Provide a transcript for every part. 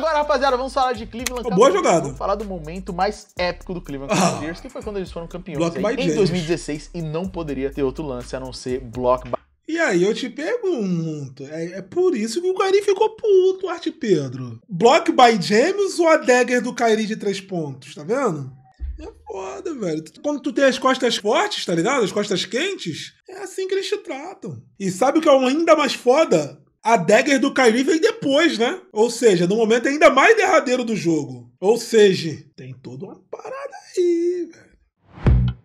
agora, rapaziada, vamos falar de Cleveland Cavaliers. Boa jogada. Vamos falar do momento mais épico do Cleveland ah. Cavaliers, ah. que foi quando eles foram campeões aí, em 2016 e não poderia ter outro lance a não ser block by e aí eu te pergunto, é, é por isso que o Kairi ficou puto, Arte Pedro. Block by James ou a dagger do Kairi de três pontos, tá vendo? É foda, velho. Quando tu tem as costas fortes, tá ligado? As costas quentes, é assim que eles te tratam. E sabe o que é ainda mais foda? A dagger do Kairi vem depois, né? Ou seja, no momento é ainda mais derradeiro do jogo. Ou seja, tem toda uma parada aí, velho.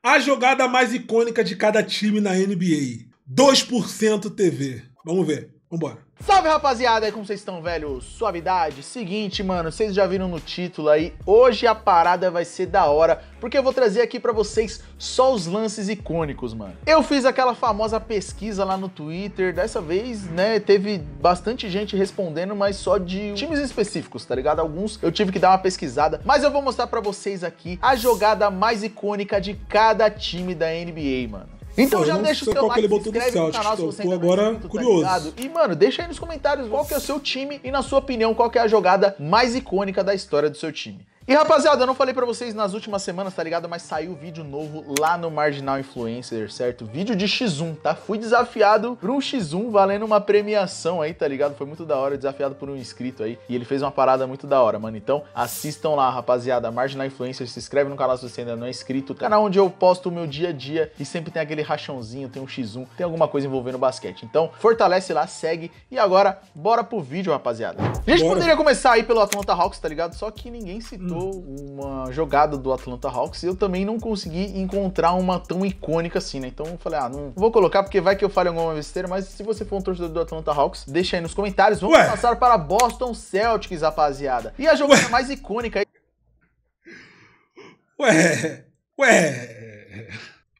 A jogada mais icônica de cada time na NBA. 2% TV. Vamos ver. Vambora. Salve, rapaziada! como vocês estão, velho? Suavidade? Seguinte, mano, vocês já viram no título aí, hoje a parada vai ser da hora, porque eu vou trazer aqui para vocês só os lances icônicos, mano. Eu fiz aquela famosa pesquisa lá no Twitter, dessa vez, né, teve bastante gente respondendo, mas só de times específicos, tá ligado? Alguns eu tive que dar uma pesquisada, mas eu vou mostrar para vocês aqui a jogada mais icônica de cada time da NBA, mano. Então já deixa o seu like, se inscreve no canal se você tô agora tá tá curioso. Tá e, mano, deixa aí nos comentários qual que é o seu time e, na sua opinião, qual que é a jogada mais icônica da história do seu time. E rapaziada, eu não falei para vocês nas últimas semanas, tá ligado? Mas saiu vídeo novo lá no Marginal Influencer, certo? Vídeo de X1, tá? Fui desafiado por um X1 valendo uma premiação aí, tá ligado? Foi muito da hora, desafiado por um inscrito aí. E ele fez uma parada muito da hora, mano. Então assistam lá, rapaziada. Marginal Influencer, se inscreve no canal se você ainda não é inscrito. Canal onde eu posto o meu dia a dia e sempre tem aquele rachãozinho, tem um X1, tem alguma coisa envolvendo basquete. Então fortalece lá, segue. E agora, bora pro vídeo, rapaziada. A gente poderia começar aí pelo Atlanta Hawks, tá ligado? Só que ninguém se citou uma jogada do Atlanta Hawks e eu também não consegui encontrar uma tão icônica assim, né? Então eu falei, ah, não vou colocar porque vai que eu fale alguma besteira, mas se você for um torcedor do Atlanta Hawks, deixa aí nos comentários. Vamos Ué? passar para Boston Celtics, rapaziada. E a jogada Ué? mais icônica aí. Ué! Ué!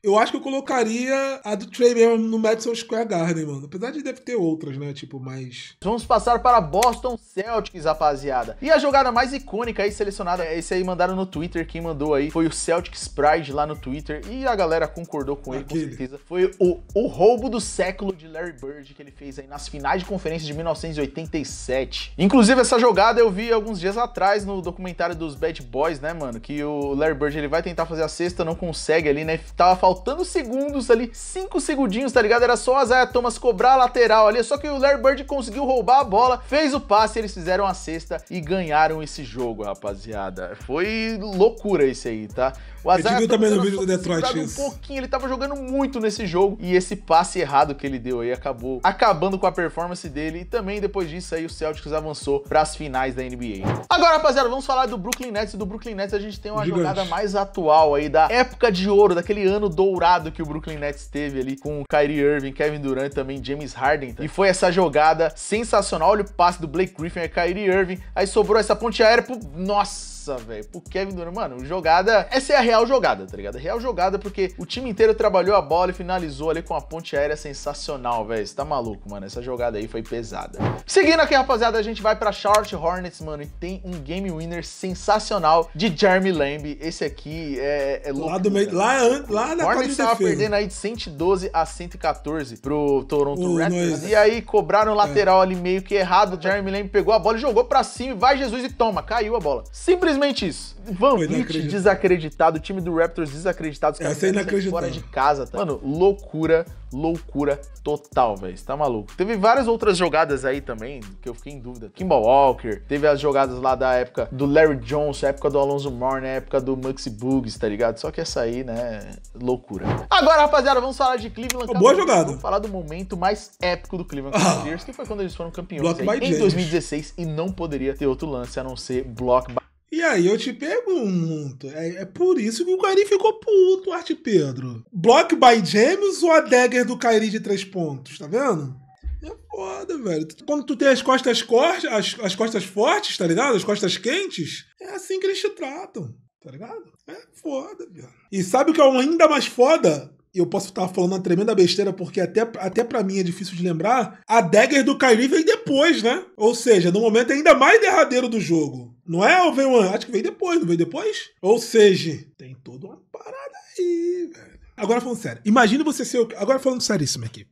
Eu acho que eu colocaria a do Trey mesmo no Madison Square Garden, mano. Apesar de deve ter outras, né? Tipo, mais. Vamos passar para Boston Celtics, rapaziada. E a jogada mais icônica aí selecionada, é esse aí mandaram no Twitter, quem mandou aí foi o Celtics Pride lá no Twitter. E a galera concordou com ele, Aquele. com certeza. Foi o, o roubo do século de Larry Bird que ele fez aí nas finais de conferência de 1987. Inclusive, essa jogada eu vi alguns dias atrás no documentário dos Bad Boys, né, mano? Que o Larry Bird ele vai tentar fazer a cesta, não consegue ali, né? Tava faltando faltando segundos ali, 5 segundinhos, tá ligado? Era só a Isaiah Thomas cobrar a lateral ali, só que o Larry Bird conseguiu roubar a bola, fez o passe, eles fizeram a cesta e ganharam esse jogo, rapaziada. Foi loucura isso aí, tá? O Azar viu também no vídeo do Detroit isso. um pouquinho, ele tava jogando muito nesse jogo e esse passe errado que ele deu aí acabou acabando com a performance dele e também depois disso aí o Celtics avançou para as finais da NBA. Agora, rapaziada, vamos falar do Brooklyn Nets e do Brooklyn Nets a gente tem uma Gigante. jogada mais atual aí da época de ouro, daquele ano dourado que o Brooklyn Nets teve ali com Kyrie Irving, Kevin Durant também James Harden. Tá? E foi essa jogada sensacional, olha o passe do Blake Griffin a é Kyrie Irving, aí sobrou essa ponte aérea pro nossa nossa, velho, pro Kevin Durant. Mano, jogada. Essa é a real jogada, tá ligado? Real jogada porque o time inteiro trabalhou a bola e finalizou ali com uma ponte aérea sensacional, velho. Você tá maluco, mano. Essa jogada aí foi pesada. Seguindo aqui, rapaziada, a gente vai pra Charlotte Hornets, mano, e tem um game winner sensacional de Jeremy Lamb. Esse aqui é, é louco. Lá, do meio, lá, lá na Hornets tava perdendo aí de 112 a 114 pro Toronto Raptors. E aí cobraram o é. lateral é. ali meio que errado. Jeremy Lamb pegou a bola e jogou pra cima. Vai Jesus e toma. Caiu a bola. Simples Simplesmente isso. Van Vliet desacreditado, o time do Raptors desacreditado, os caras é fora de casa. Tá? Mano, loucura, loucura total, velho. Tá maluco. Teve várias outras jogadas aí também que eu fiquei em dúvida. Kimball Walker, teve as jogadas lá da época do Larry Johnson, época do Alonso Moore, época do Maxi Boogs, tá ligado? Só que essa aí, né, loucura. Agora, rapaziada, vamos falar de Cleveland. Oh, boa jogada. Vamos falar do momento mais épico do Cleveland ah. Cavaliers, que foi quando eles foram campeões aí, em 2016 e não poderia ter outro lance a não ser block by e aí eu te pergunto, é, é por isso que o Kairi ficou puto, Arte Pedro. Block by James ou a dagger do Kairi de três pontos, tá vendo? É foda, velho. Quando tu tem as costas cortes, as, as costas fortes, tá ligado? As costas quentes, é assim que eles te tratam, tá ligado? É foda, velho. E sabe o que é ainda mais foda? eu posso estar falando uma tremenda besteira, porque até, até para mim é difícil de lembrar, a dagger do Kyrie vem depois, né? Ou seja, no momento é ainda mais derradeiro do jogo. Não é, ou veio Acho que veio depois, não veio depois? Ou seja, tem toda uma parada aí, velho. Agora falando sério, imagina você ser. Agora falando seríssimo aqui.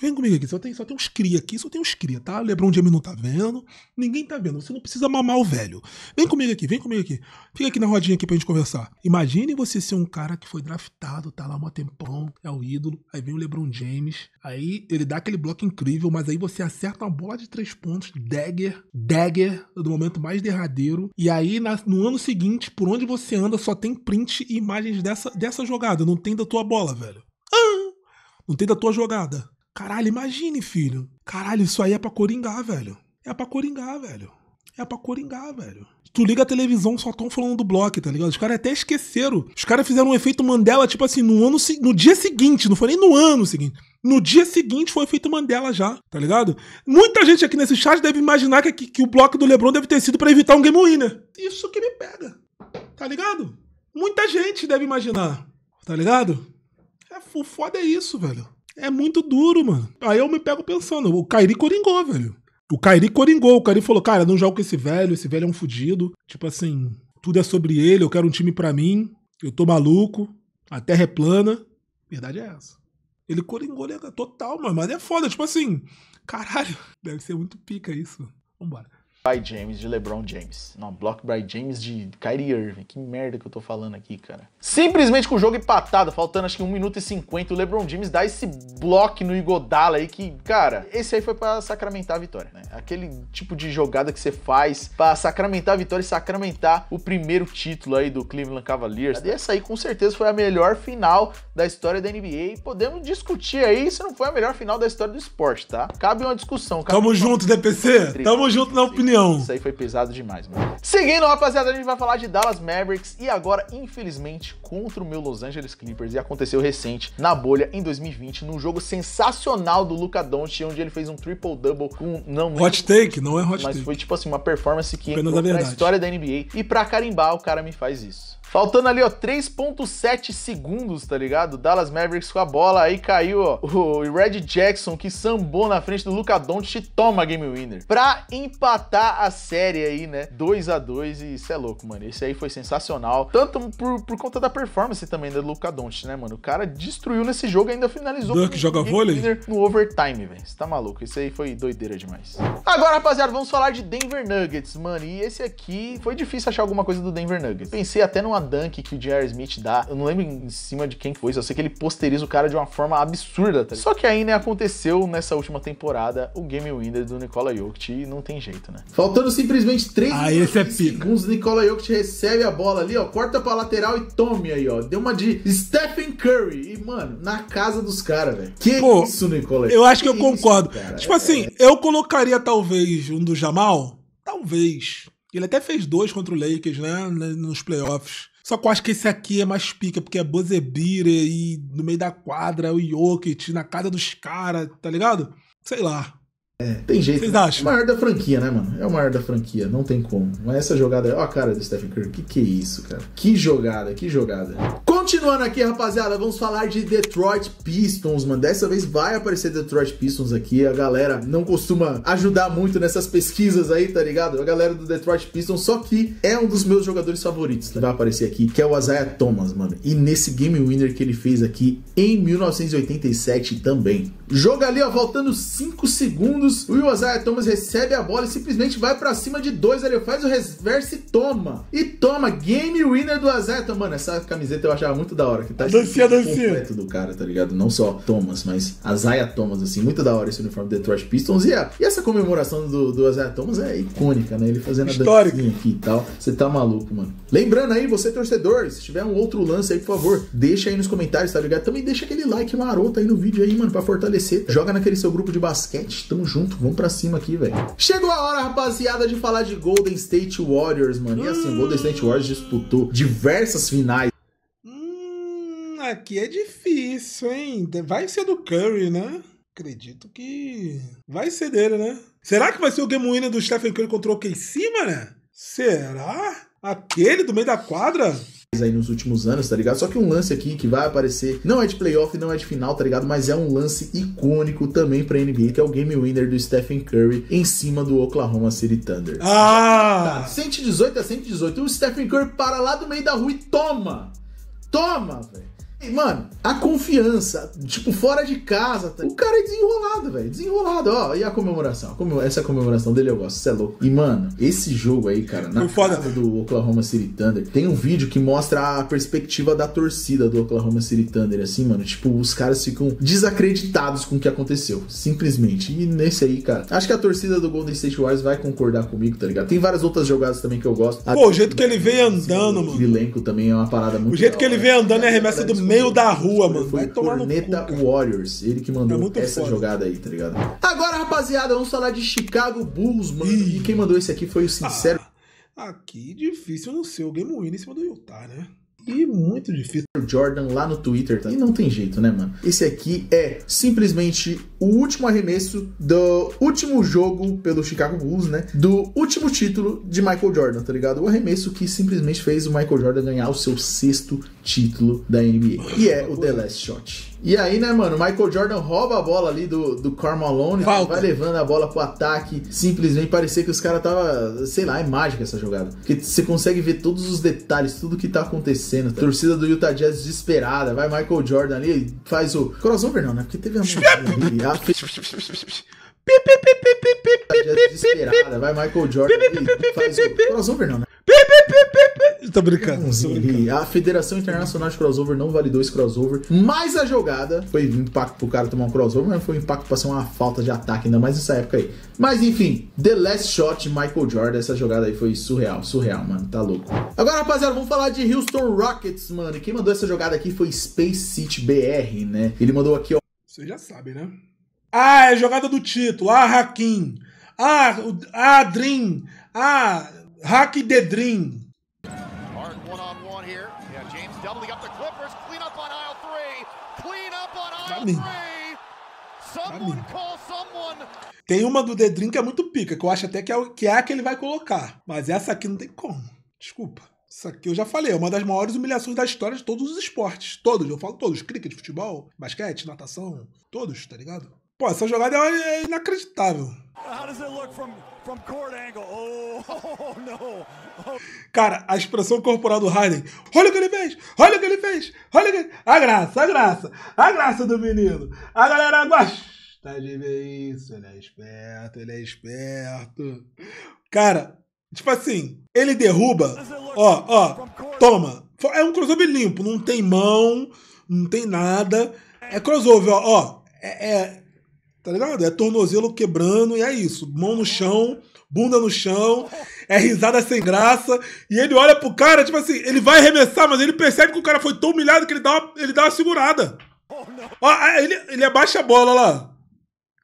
Vem comigo aqui, só tem, só tem uns cria aqui, só tem uns cria, tá? Lebron James não tá vendo, ninguém tá vendo, você não precisa mamar o velho. Vem comigo aqui, vem comigo aqui. Fica aqui na rodinha aqui pra gente conversar. Imagine você ser um cara que foi draftado, tá lá um tempão, é o ídolo, aí vem o Lebron James, aí ele dá aquele bloco incrível, mas aí você acerta uma bola de três pontos, dagger, dagger, do momento mais derradeiro, e aí na, no ano seguinte, por onde você anda, só tem print e imagens dessa, dessa jogada, não tem da tua a bola, velho. Ah, não tem da tua jogada. Caralho, imagine, filho. Caralho, isso aí é pra coringar, velho. É pra coringar, velho. É pra coringar, velho. Tu liga a televisão, só tão falando do bloco, tá ligado? Os caras até esqueceram. Os caras fizeram um efeito Mandela, tipo assim, no ano no dia seguinte, não foi nem no ano seguinte. No dia seguinte foi efeito Mandela já, tá ligado? Muita gente aqui nesse chat deve imaginar que, que o bloco do Lebron deve ter sido para evitar um game winner. Isso que me pega, tá ligado? Muita gente deve imaginar, tá ligado? É, o foda é isso, velho. É muito duro, mano. Aí eu me pego pensando, o Kairi coringou, velho. O Kairi coringou, o Kairi falou, cara, não jogo com esse velho, esse velho é um fudido. Tipo assim, tudo é sobre ele, eu quero um time pra mim, eu tô maluco, a terra é plana. Verdade é essa. Ele coringou é total, mano, mas é foda, tipo assim, caralho, deve ser muito pica isso. Vambora by James de LeBron James. Não, block by James de Kyrie Irving. Que merda que eu tô falando aqui, cara. Simplesmente com o jogo empatado, faltando acho que 1 minuto e 50, o LeBron James dá esse block no Igodala aí que, cara, esse aí foi para sacramentar a vitória, né? Aquele tipo de jogada que você faz para sacramentar a vitória e sacramentar o primeiro título aí do Cleveland Cavaliers. E essa aí com certeza foi a melhor final da história da NBA. E podemos discutir aí se não foi a melhor final da história do esporte, tá? Cabe uma discussão. Cabe Tamo uma... junto, DPC. Tamo junto na opinião. Isso aí foi pesado demais, mano. Seguindo, rapaziada, a gente vai falar de Dallas Mavericks e agora, infelizmente, contra o meu Los Angeles Clippers. E aconteceu recente na bolha em 2020, num jogo sensacional do Luca Doncic, onde ele fez um triple-double com não hot take, não é hot mas take. Mas foi tipo assim, uma performance que entrou na história da NBA. E pra carimbar, o cara me faz isso. Faltando ali, ó, 3.7 segundos, tá ligado? Dallas Mavericks com a bola, aí caiu, ó, o Red Jackson, que sambou na frente do Luca Doncic toma game winner. Pra empatar a série aí, né? 2 a 2 e isso é louco, mano. Esse aí foi sensacional. Tanto por, por conta da performance também né, do Luca Doncic, né, mano? O cara destruiu nesse jogo e ainda finalizou Duck joga vôlei? no overtime, velho. Você tá maluco? Isso aí foi doideira demais. Agora, rapaziada, vamos falar de Denver Nuggets, mano. E esse aqui foi difícil achar alguma coisa do Denver Nuggets. Pensei até numa dunk que o J.R. Smith dá, eu não lembro em cima de quem foi só eu sei que ele posteriza o cara de uma forma absurda. Tá? Só que aí, né, aconteceu nessa última temporada o game winner do Nikola Jokic e não tem jeito, né? Faltando simplesmente três. ah, esse é segundos, Nikola Jokic recebe a bola ali, ó, corta pra lateral e tome aí, ó. Deu uma de Stephen Curry. E, mano, na casa dos caras, velho. Que Pô, isso, Nikola? Eu acho que, que eu concordo. tipo assim, é... eu colocaria talvez um do Jamal, talvez. Ele até fez dois contra o Lakers, né? Nos playoffs. Só que eu acho que esse aqui é mais pica, porque é Bozebira e no meio da quadra é o Jokic, na casa dos caras, tá ligado? Sei lá. É, tem jeito. Vocês né? é acham? É o maior da franquia, né, mano? É o maior da franquia, não tem como. Mas essa jogada, ó a cara do Stephen Curry, que que é isso, cara? Que jogada, que jogada. Continuando aqui, rapaziada, vamos falar de Detroit Pistons, mano. Dessa vez vai aparecer Detroit Pistons aqui. A galera não costuma ajudar muito nessas pesquisas aí, tá ligado? A galera do Detroit Pistons, só que é um dos meus jogadores favoritos que vai aparecer aqui, que é o Isaiah Thomas, mano. E nesse game winner que ele fez aqui em 1987 também. Joga ali, ó, voltando 5 segundos. O Isaiah Thomas recebe a bola e simplesmente vai para cima de dois. Ele faz o reverse e toma. E toma, game winner do Isaiah Thomas. Mano, essa camiseta eu achava muito da hora. Que tá dancinha, dancinha. completo do cara, tá ligado? Não só Thomas, mas Isaiah Thomas, assim. Muito da hora esse uniforme do Detroit Pistons. E, a, e essa comemoração do, do Isaiah Thomas é icônica, né? Ele fazendo Histórico. a dancinha aqui e tal. Você tá maluco, mano. Lembrando aí, você torcedor, se tiver um outro lance aí, por favor, deixa aí nos comentários, tá ligado? Também deixa aquele like maroto aí no vídeo aí, mano, pra fortalecer. Joga naquele seu grupo de basquete. Tamo junto, vamos pra cima aqui, velho. Chegou a hora, rapaziada, de falar de Golden State Warriors, mano. E assim, o Golden State Warriors disputou diversas finais aqui é difícil, hein? Vai ser do Curry, né? Acredito que vai ser dele, né? Será que vai ser o game winner do Stephen Curry contra o OKC, né? Será? Aquele do meio da quadra? aí nos últimos anos, tá ligado? Só que um lance aqui que vai aparecer, não é de playoff, não é de final, tá ligado? Mas é um lance icônico também pra NBA, que é o game winner do Stephen Curry em cima do Oklahoma City Thunder. Ah! Tá, 118 a 118, o Stephen Curry para lá do meio da rua e toma! Toma, velho! Mano, a confiança, tipo, fora de casa, tá? o cara é desenrolado, velho. Desenrolado, ó. E a comemoração? Essa comemoração dele eu gosto, isso é louco. E, mano, esse jogo aí, cara, na foda. casa do Oklahoma City Thunder, tem um vídeo que mostra a perspectiva da torcida do Oklahoma City Thunder, assim, mano. Tipo, os caras ficam desacreditados com o que aconteceu, simplesmente. E nesse aí, cara, acho que a torcida do Golden State Warriors vai concordar comigo, tá ligado? Tem várias outras jogadas também que eu gosto. Pô, a... o jeito que ele vem andando, mano. O elenco também é uma parada muito O jeito legal, que ele vem andando é remessa do meio da rua, mano. Foi Vai tomar Corneta no cu, Warriors, ele que mandou é essa foda. jogada aí, tá ligado? Agora, rapaziada, vamos falar de Chicago Bulls, mano. Ih. E quem mandou esse aqui foi o sincero. Ah, aqui difícil não ser o game win em cima do Utah, né? E muito difícil. Jordan lá no Twitter. Tá? E não tem jeito, né, mano? Esse aqui é simplesmente o último arremesso do último jogo pelo Chicago Bulls, né? Do último título de Michael Jordan, tá ligado? O arremesso que simplesmente fez o Michael Jordan ganhar o seu sexto título da NBA. E é o The Last Shot. E aí, né, mano, Michael Jordan rouba a bola ali do, do Carmalone, vai levando a bola pro ataque. Simplesmente parecia que os caras tava, sei lá, é mágica essa jogada. Porque você consegue ver todos os detalhes, tudo que tá acontecendo. Torcida do Utah Jazz desesperada, vai Michael Jordan ali, faz o crossover não, né? Porque teve a ali, a... Desesperada, vai Michael Jordan ali, faz né? Tô brincando, tô brincando. A Federação Internacional de Crossover não validou esse crossover, mas a jogada foi um impacto pro cara tomar um crossover, mas foi um impacto pra ser uma falta de ataque, ainda mais nessa época aí. Mas enfim, The Last Shot Michael Jordan, essa jogada aí foi surreal, surreal, mano, tá louco. Agora, rapaziada, vamos falar de Houston Rockets, mano. E quem mandou essa jogada aqui foi Space City BR, né? Ele mandou aqui, ó. Vocês já sabem, né? Ah, é jogada do título. Ah, Hakim. Ah, ah Dream. Ah, Hack the Dream. Tem uma do The Dream que é muito pica, que eu acho até que é, que é a que ele vai colocar. Mas essa aqui não tem como. Desculpa. Isso aqui eu já falei, é uma das maiores humilhações da história de todos os esportes. Todos, eu falo todos. Cricket, futebol, basquete, natação, todos, tá ligado? Pô, essa jogada é inacreditável. Oh, oh, oh. Cara, a expressão corporal do Harden. Olha o que ele fez! Olha o que ele fez! Olha o que... A graça, a graça! A graça do menino! A galera gosta de ver isso. Ele é esperto, ele é esperto. Cara, tipo assim, ele derruba. Ó, ó, toma. É um crossover limpo. Não tem mão, não tem nada. É crossover, ó. ó é, é Tá ligado? É tornozelo quebrando e é isso. Mão no chão, bunda no chão, é risada sem graça. E ele olha pro cara, tipo assim, ele vai arremessar, mas ele percebe que o cara foi tão humilhado que ele dá uma, ele dá uma segurada. Ó, ele, ele abaixa a bola lá.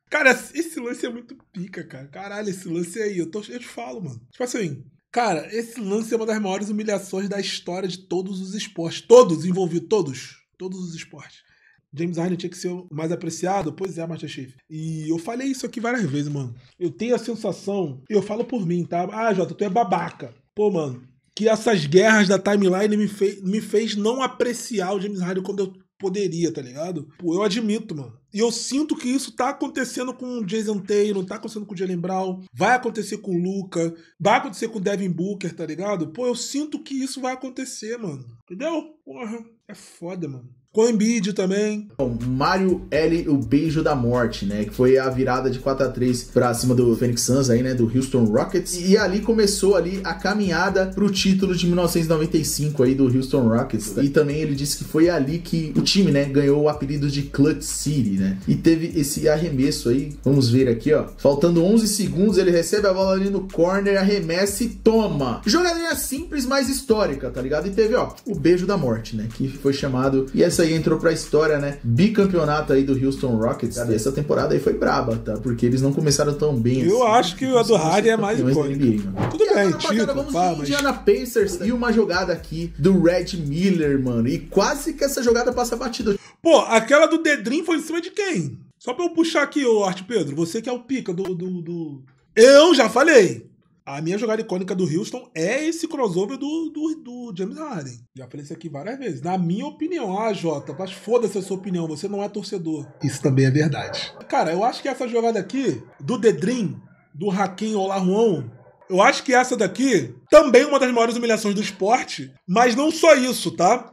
Cara, esse lance é muito pica, cara. Caralho, esse lance aí, eu, tô, eu te falo, mano. Tipo assim, cara, esse lance é uma das maiores humilhações da história de todos os esportes. Todos, envolvidos, todos. Todos os esportes. James Harden tinha que ser o mais apreciado. Pois é, Master Chief. E eu falei isso aqui várias vezes, mano. Eu tenho a sensação, eu falo por mim, tá? Ah, Jota, tu é babaca. Pô, mano, que essas guerras da timeline me, me fez não apreciar o James Harden quando eu poderia, tá ligado? Pô, eu admito, mano. E eu sinto que isso tá acontecendo com o Jason Taylor, tá acontecendo com o Jalen Brown, vai acontecer com o Luca, vai acontecer com o Devin Booker, tá ligado? Pô, eu sinto que isso vai acontecer, mano. Entendeu? Porra, é foda, mano. Com Embiid também. Bom, então, Mário L, o beijo da morte, né? Que foi a virada de 4 a 3 para cima do Phoenix Suns aí, né, do Houston Rockets. E ali começou ali a caminhada pro título de 1995 aí do Houston Rockets. E também ele disse que foi ali que o time, né, ganhou o apelido de Clutch City, né? E teve esse arremesso aí. Vamos ver aqui, ó. Faltando 11 segundos, ele recebe a bola ali no corner, arremessa e toma. Jogadinha simples, mas histórica, tá ligado? E teve, ó, o beijo da morte, né, que foi chamado. E essa é aí aí entrou pra história, né? Bicampeonato aí do Houston Rockets. Cara, essa temporada aí foi braba, tá? Porque eles não começaram tão bem. Eu assim, acho que a do Harden é mais icônica. Tudo e bem, tio. Vamos pá, mas... Indiana Pacers e uma jogada aqui do Red Miller, mano. E quase que essa jogada passa batida. Pô, aquela do Dedrin foi em cima de quem? Só pra eu puxar aqui, ô Arte Pedro, você que é o pica do, do, do... Eu já falei. A minha jogada icônica do Houston é esse crossover do, do, do James Harden. Já falei isso aqui várias vezes. Na minha opinião, ah, Jota, mas foda-se a sua opinião, você não é torcedor. Isso também é verdade. Cara, eu acho que essa jogada aqui, do Dedrin, do Hakim Olajuwon, eu acho que essa daqui também é uma das maiores humilhações do esporte, mas não só isso, tá?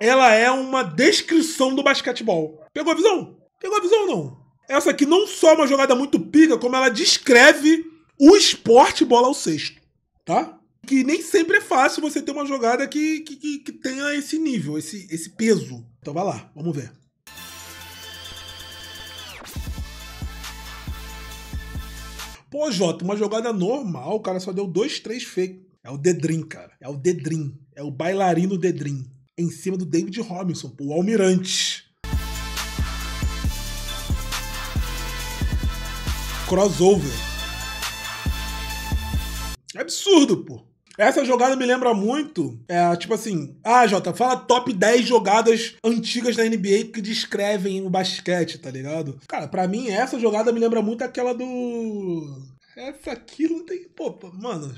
Ela é uma descrição do basquetebol. Pegou a visão? Pegou a visão ou não? Essa aqui não só é uma jogada muito pica, como ela descreve o esporte bola ao sexto, tá? Que nem sempre é fácil você ter uma jogada que, que, que, que tenha esse nível, esse, esse peso. Então vai lá, vamos ver. Pô, Jota, uma jogada normal, o cara só deu dois, três fake. É o Dedrin, cara. É o Dedrin, É o bailarino Dedrin, Em cima do David Robinson, o almirante. Crossover absurdo, pô. Essa jogada me lembra muito, é, tipo assim, ah, Jota, fala top 10 jogadas antigas da NBA que descrevem o basquete, tá ligado? Cara, para mim essa jogada me lembra muito aquela do. Essa aqui não tem. Pô, mano.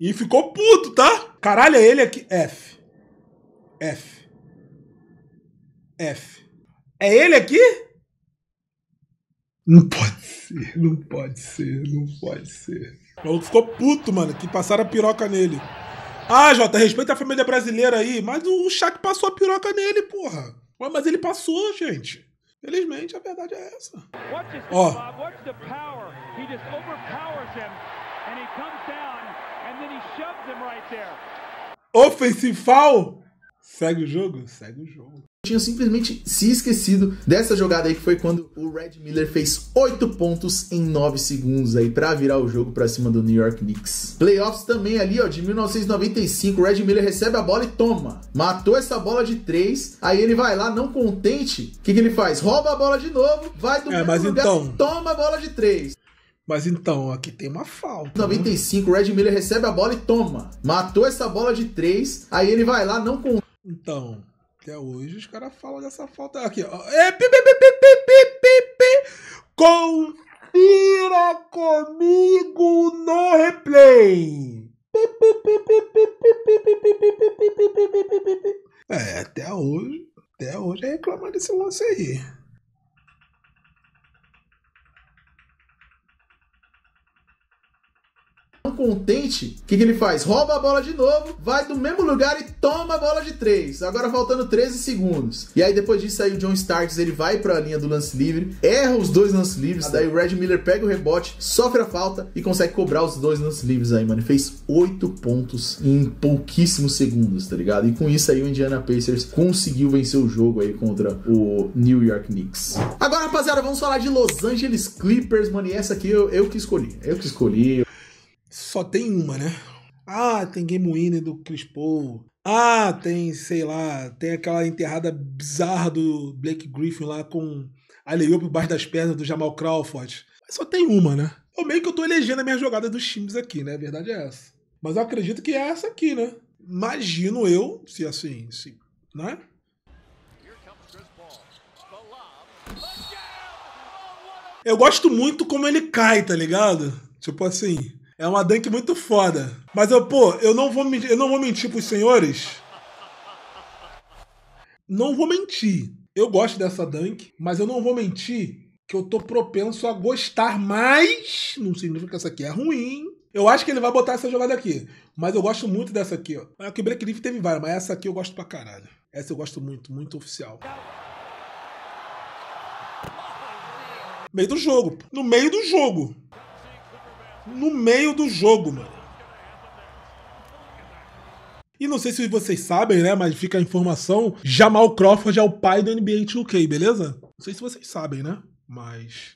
E ficou puto, tá? Caralho, é ele aqui. F. F. F. É ele aqui? Não pode ser, não pode ser, não pode ser. O maluco ficou puto, mano, que passaram a piroca nele. Ah, Jota, respeita a família brasileira aí, mas o Shaq passou a piroca nele, porra. Ué, mas ele passou, gente. Felizmente, a verdade é essa. Ó. Ofensival? Segue o jogo? Segue o jogo. Tinha simplesmente se esquecido dessa jogada aí que foi quando o Red Miller fez 8 pontos em 9 segundos aí para virar o jogo para cima do New York Knicks. Playoffs também ali, ó, de 1995, o Red Miller recebe a bola e toma. Matou essa bola de 3, aí ele vai lá não contente. O que, que ele faz? Rouba a bola de novo, vai do é, mas lugar, então... toma a bola de 3. Mas então, aqui tem uma falta. 95, né? o Red Miller recebe a bola e toma. Matou essa bola de 3, aí ele vai lá não contente então, até hoje os caras falam dessa falta aqui, ó. É, pi, pi, pi, pi, pi, pi, pi. Confira comigo no replay. É, até hoje, até hoje é reclamar desse lance aí. contente, o que, que, ele faz? Rouba a bola de novo, vai do mesmo lugar e toma a bola de três. Agora faltando 13 segundos. E aí depois disso aí o John Starks ele vai para a linha do lance livre, erra os dois lances livres, daí tá o Red Miller pega o rebote, sofre a falta e consegue cobrar os dois lances livres aí, mano. fez oito pontos em pouquíssimos segundos, tá ligado? E com isso aí o Indiana Pacers conseguiu vencer o jogo aí contra o New York Knicks. Agora, rapaziada, vamos falar de Los Angeles Clippers, mano. E essa aqui eu, eu que escolhi. Eu que escolhi, só tem uma, né? Ah, tem Game Winner do Chris Paul. Ah, tem, sei lá, tem aquela enterrada bizarra do Blake Griffin lá com a Leop por baixo das pernas do Jamal Crawford. Mas só tem uma, né? Eu meio que eu tô elegendo a minha jogada dos times aqui, né? A verdade é essa. Mas eu acredito que é essa aqui, né? Imagino eu, se assim, se, né? Oh, eu gosto muito como ele cai, tá ligado? Tipo assim, é uma dunk muito foda. Mas eu, pô, eu não vou mentir, eu não vou mentir pros senhores. Não vou mentir. Eu gosto dessa dunk, mas eu não vou mentir que eu tô propenso a gostar mais. Não significa que essa aqui é ruim. Eu acho que ele vai botar essa jogada aqui. Mas eu gosto muito dessa aqui, ó. A é que o Break Leaf teve várias, mas essa aqui eu gosto pra caralho. Essa eu gosto muito, muito oficial. Meio do jogo. No meio do jogo no meio do jogo, mano. E não sei se vocês sabem, né? Mas fica a informação: Jamal Crawford é o pai do NBA 2K, beleza? Não sei se vocês sabem, né? Mas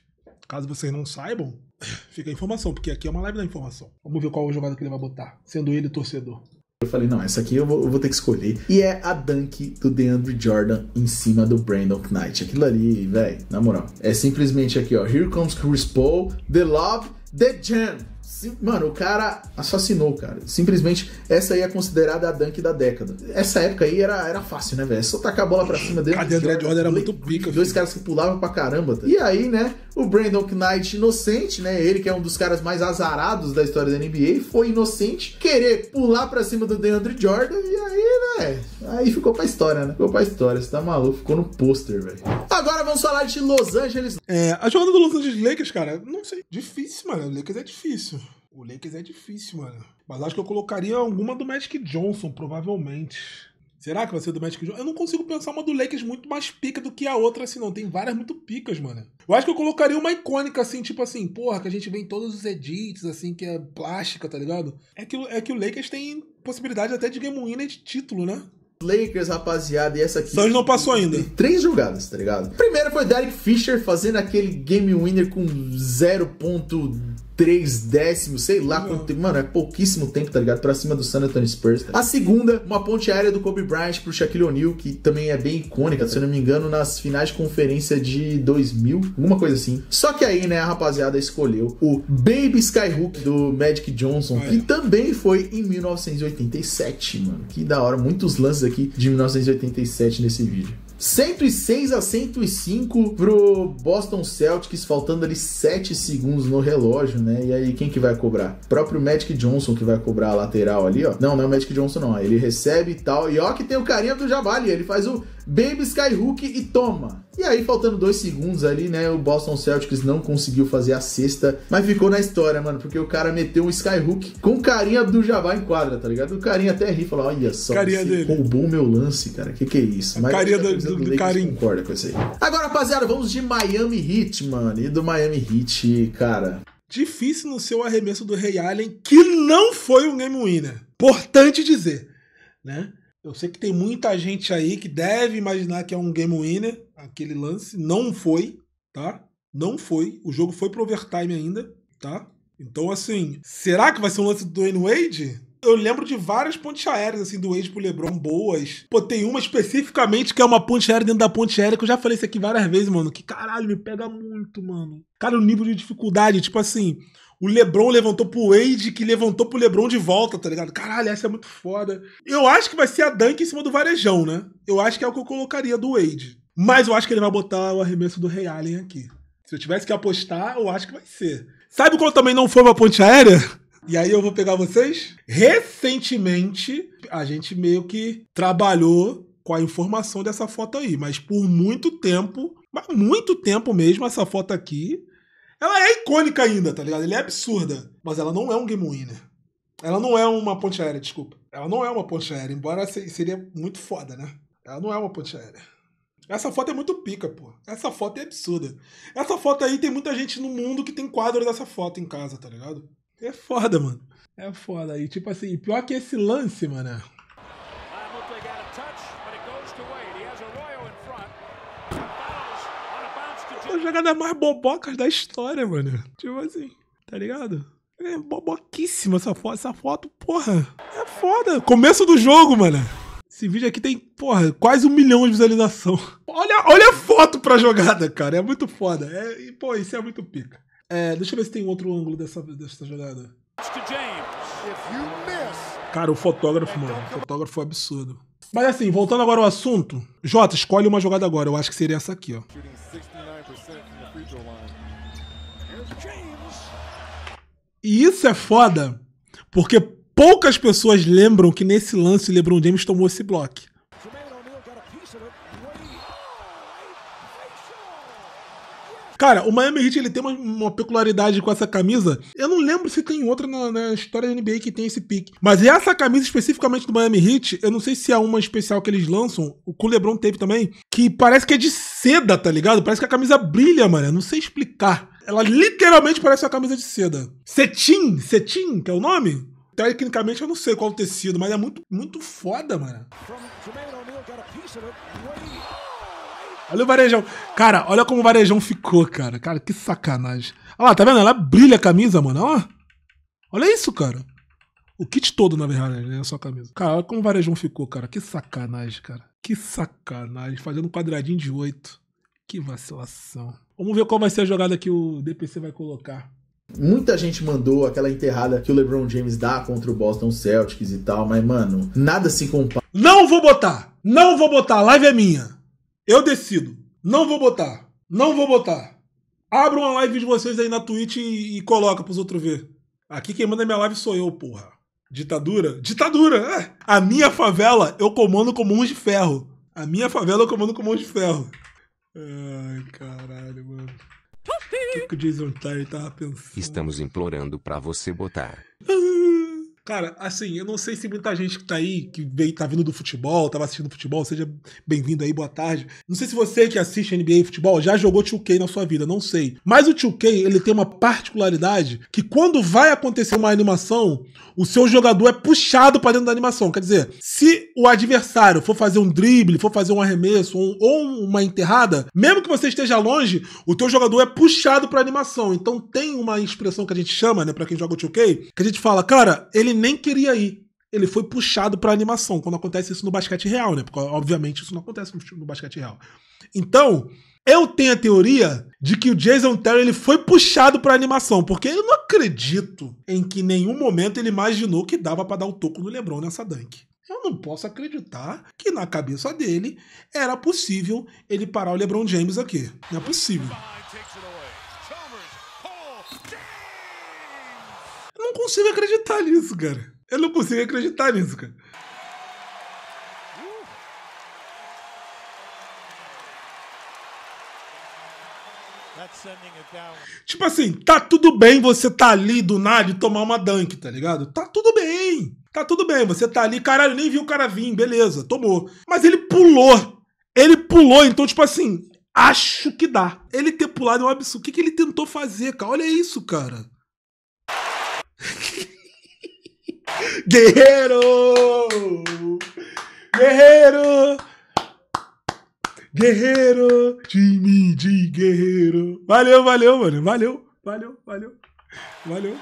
caso vocês não saibam, fica a informação, porque aqui é uma live da informação. Vamos ver qual é jogada que ele vai botar, sendo ele torcedor. Eu falei, não, essa aqui eu vou, eu vou, ter que escolher. E é a dunk do DeAndre Jordan em cima do Brandon Knight. Aquilo ali, velho, na moral. É simplesmente aqui, ó. Here comes Chris Paul, The Love The Jam. Sim, mano, o cara assassinou, cara. Simplesmente, essa aí é considerada a dunk da década. Essa época aí era, era fácil, né, velho? É só tacar a bola pra cima dele. Cadê André Jordan? Era, era muito pica. Dois caras que pulavam pra caramba. Tá? E aí, né, o Brandon Knight, inocente, né? Ele que é um dos caras mais azarados da história da NBA, foi inocente, querer pular pra cima do DeAndre Jordan. E aí, né? Aí ficou pra história, né? Ficou pra história. Você tá maluco? Ficou no pôster, velho. Agora vamos falar de Los Angeles. É, a jornada do Los Angeles Lakers, cara, não sei. Difícil, mano. O Lakers é difícil. O Lakers é difícil, mano. Mas acho que eu colocaria alguma do Magic Johnson, provavelmente. Será que vai ser do Magic Johnson? Eu não consigo pensar uma do Lakers muito mais pica do que a outra, assim, não. Tem várias muito picas, mano. Eu acho que eu colocaria uma icônica, assim, tipo assim, porra, que a gente vê em todos os edits, assim, que é plástica, tá ligado? É que, é que o Lakers tem possibilidade até de game winner de título, né? Lakers, rapaziada, e essa aqui. Só ele não passou ainda. três jogadas, tá ligado? Primeiro foi Derek Fisher fazendo aquele game winner com 0 três décimos, sei lá quanto tempo. Mano, é pouquíssimo tempo, tá ligado? Pra cima do San Antonio Spurs. A segunda, uma ponte aérea do Kobe Bryant pro Shaquille O'Neal, que também é bem icônica, se eu não me engano, nas finais de conferência de 2000, alguma coisa assim. Só que aí, né, a rapaziada escolheu o Baby Skyhook do Magic Johnson, que também foi em 1987, mano. Que da hora, muitos lances aqui de 1987 nesse vídeo. 106 a 105 pro Boston Celtics, faltando ali 7 segundos no relógio, né? E aí, quem que vai cobrar? O próprio Magic Johnson que vai cobrar a lateral ali, ó. Não, não é o Magic Johnson, não. Ele recebe e tal. E ó, que tem o carinha do Jabali. Ele faz o Baby Skyhook e toma. E aí, faltando dois segundos ali, né? O Boston Celtics não conseguiu fazer a sexta, mas ficou na história, mano, porque o cara meteu um Skyhook com carinha do Javá em quadra, tá ligado? O carinha até ri e falou: Olha só, carinha dele. roubou o meu lance, cara. Que que é isso? Mas carinha do, do, do carinho. Concorda com isso aí. Agora, rapaziada, vamos de Miami Heat, mano. E do Miami Heat, cara. Difícil no seu arremesso do Ray Allen, que não foi um game winner. Importante dizer, né? Eu sei que tem muita gente aí que deve imaginar que é um game winner aquele lance. Não foi, tá? Não foi. O jogo foi pro overtime ainda, tá? Então, assim, será que vai ser um lance do Dwayne Wade? Eu lembro de várias pontes aéreas, assim, do Wade pro LeBron, boas. Pô, tem uma especificamente que é uma ponte aérea dentro da ponte aérea, que eu já falei isso aqui várias vezes, mano. Que caralho, me pega muito, mano. Cara, o nível de dificuldade, tipo assim... O LeBron levantou pro Wade, que levantou pro LeBron de volta, tá ligado? Caralho, essa é muito foda. Eu acho que vai ser a dunk em cima do varejão, né? Eu acho que é o que eu colocaria do Wade. Mas eu acho que ele vai botar o arremesso do Rei Allen aqui. Se eu tivesse que apostar, eu acho que vai ser. Sabe quando também não foi uma ponte aérea? E aí eu vou pegar vocês? Recentemente, a gente meio que trabalhou com a informação dessa foto aí, mas por muito tempo, mas muito tempo mesmo, essa foto aqui ela é icônica ainda, tá ligado? Ele é absurda. Mas ela não é um game winner. Ela não é uma ponte aérea, desculpa. Ela não é uma ponte aérea, embora seria muito foda, né? Ela não é uma ponte aérea. Essa foto é muito pica, pô. Essa foto é absurda. Essa foto aí tem muita gente no mundo que tem quadro dessa foto em casa, tá ligado? É foda, mano. É foda. E tipo assim, pior que esse lance, mano. jogada mais bobocas da história, mano. Tipo assim, tá ligado? É boboquíssima essa foto. Essa foto, porra, é foda. Começo do jogo, mano. Esse vídeo aqui tem, porra, quase um milhão de visualização. Olha, olha a foto pra jogada, cara. É muito foda. É, e, pô, isso é muito pica. É, deixa eu ver se tem outro ângulo dessa, dessa jogada. Cara, o fotógrafo, mano. O fotógrafo é absurdo. Mas assim, voltando agora ao assunto. Jota, escolhe uma jogada agora. Eu acho que seria essa aqui, ó. E isso é foda, porque poucas pessoas lembram que nesse lance o LeBron James tomou esse bloco. Cara, o Miami Heat ele tem uma, uma, peculiaridade com essa camisa. Eu não lembro se tem outra na, na, história da NBA que tem esse pique. Mas essa camisa especificamente do Miami Heat, eu não sei se é uma especial que eles lançam, o que o LeBron teve também, que parece que é de seda, tá ligado? Parece que a camisa brilha, mano. Eu não sei explicar. Ela literalmente parece uma camisa de seda. Cetim, cetim, que é o nome? Tecnicamente eu não sei qual o tecido, mas é muito, muito foda, mano. Olha o varejão. Cara, olha como o varejão ficou, cara. Cara, que sacanagem. Olha lá, tá vendo? Ela brilha a camisa, mano. Ó. Olha isso, cara. O kit todo, na verdade, né? É só a camisa. Cara, olha como o varejão ficou, cara. Que sacanagem, cara. Que sacanagem. Fazendo um quadradinho de oito. Que vacilação. Vamos ver qual vai ser a jogada que o DPC vai colocar. Muita gente mandou aquela enterrada que o LeBron James dá contra o Boston Celtics e tal, mas, mano, nada se compara. Não vou botar! Não vou botar! A live é minha! Eu decido. Não vou botar. Não vou botar. Abra uma live de vocês aí na Twitch e, e coloca pros outros ver. Aqui quem manda minha live sou eu, porra. Ditadura? Ditadura! É. A minha favela eu comando com mãos de ferro. A minha favela eu comando com mãos de ferro. Ai, caralho, mano. O que o Jason Tyre tava pensando? Estamos implorando para você botar. Cara, assim, eu não sei se muita gente que tá aí, que veio, tá vindo do futebol, tava assistindo futebol, seja bem-vindo aí, boa tarde. Não sei se você que assiste NBA e futebol já jogou 2K na sua vida, não sei. Mas o 2K, ele tem uma particularidade que quando vai acontecer uma animação, o seu jogador é puxado para dentro da animação. Quer dizer, se o adversário for fazer um drible, for fazer um arremesso um, ou uma enterrada, mesmo que você esteja longe, o teu jogador é puxado para animação. Então tem uma expressão que a gente chama, né, para quem joga o 2K, que a gente fala, cara, ele nem queria ir. Ele foi puxado pra animação, quando acontece isso no basquete real, né? Porque, obviamente, isso não acontece no basquete real. Então, eu tenho a teoria de que o Jason Terry ele foi puxado para animação, porque eu não acredito em que nenhum momento ele imaginou que dava para dar o um toco no LeBron nessa dunk. Eu não posso acreditar que na cabeça dele era possível ele parar o LeBron James aqui. Não é possível. consigo acreditar nisso, cara. Eu não consigo acreditar nisso, cara. Tipo assim, tá tudo bem você tá ali do nada e tomar uma dunk, tá ligado? Tá tudo bem. Tá tudo bem, você tá ali, caralho, nem viu o cara vir, beleza, tomou. Mas ele pulou. Ele pulou, então, tipo assim, acho que dá. Ele ter pulado é um absurdo. O que, que ele tentou fazer, cara? Olha isso, cara. Guerreiro! Guerreiro! Guerreiro! Time de guerreiro! Valeu, valeu, mano! Valeu, valeu, valeu! Valeu!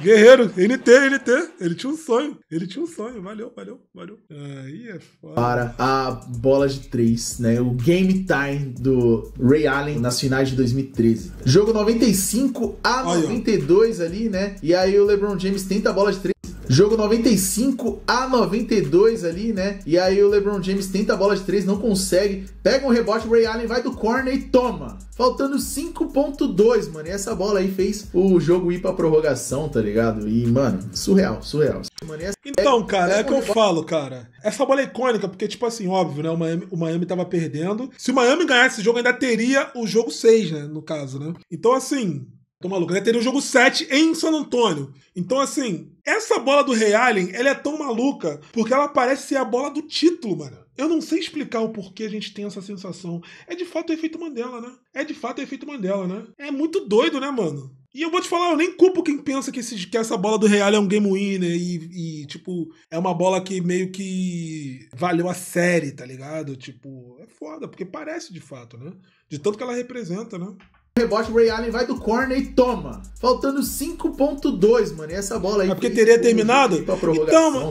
Guerreiro, NT, NT, ele tinha um sonho, ele tinha um sonho, valeu, valeu, valeu. Aí é foda. Para a bola de três, né? O game time do Ray Allen nas finais de 2013. Jogo 95 a 92 ali, né? E aí o LeBron James tenta a bola de três. Jogo 95 a 92 ali, né? E aí o LeBron James tenta a bola de 3, não consegue. Pega um rebote, o Ray Allen vai do corner e toma. Faltando 5.2, mano. E essa bola aí fez o jogo ir pra prorrogação, tá ligado? E, mano, surreal, surreal. Mano, essa... Então, é- cara, é, é que eu falo, cara. Essa bola é icônica, porque, tipo assim, óbvio, né? O Miami, o Miami tava perdendo. Se o Miami ganhasse esse jogo, ainda teria o jogo 6, né? No caso, né? Então, assim, Tô maluco, né? Teria o um jogo 7 em San Antônio. Então, assim, essa bola do Ray Allen, ela é tão maluca porque ela parece ser a bola do título, mano. Eu não sei explicar o porquê a gente tem essa sensação. É de fato o efeito Mandela, né? É de fato o efeito Mandela, né? É muito doido, né, mano? E eu vou te falar, eu nem culpo quem pensa que, esse, que essa bola do Real é um game winner e, e, tipo, é uma bola que meio que valeu a série, tá ligado? Tipo, é foda, porque parece de fato, né? De tanto que ela representa, né? Rebote, o Ray Allen vai do corner e toma. Faltando 5.2, mano. E essa bola aí. É porque teria terminado? Então, tá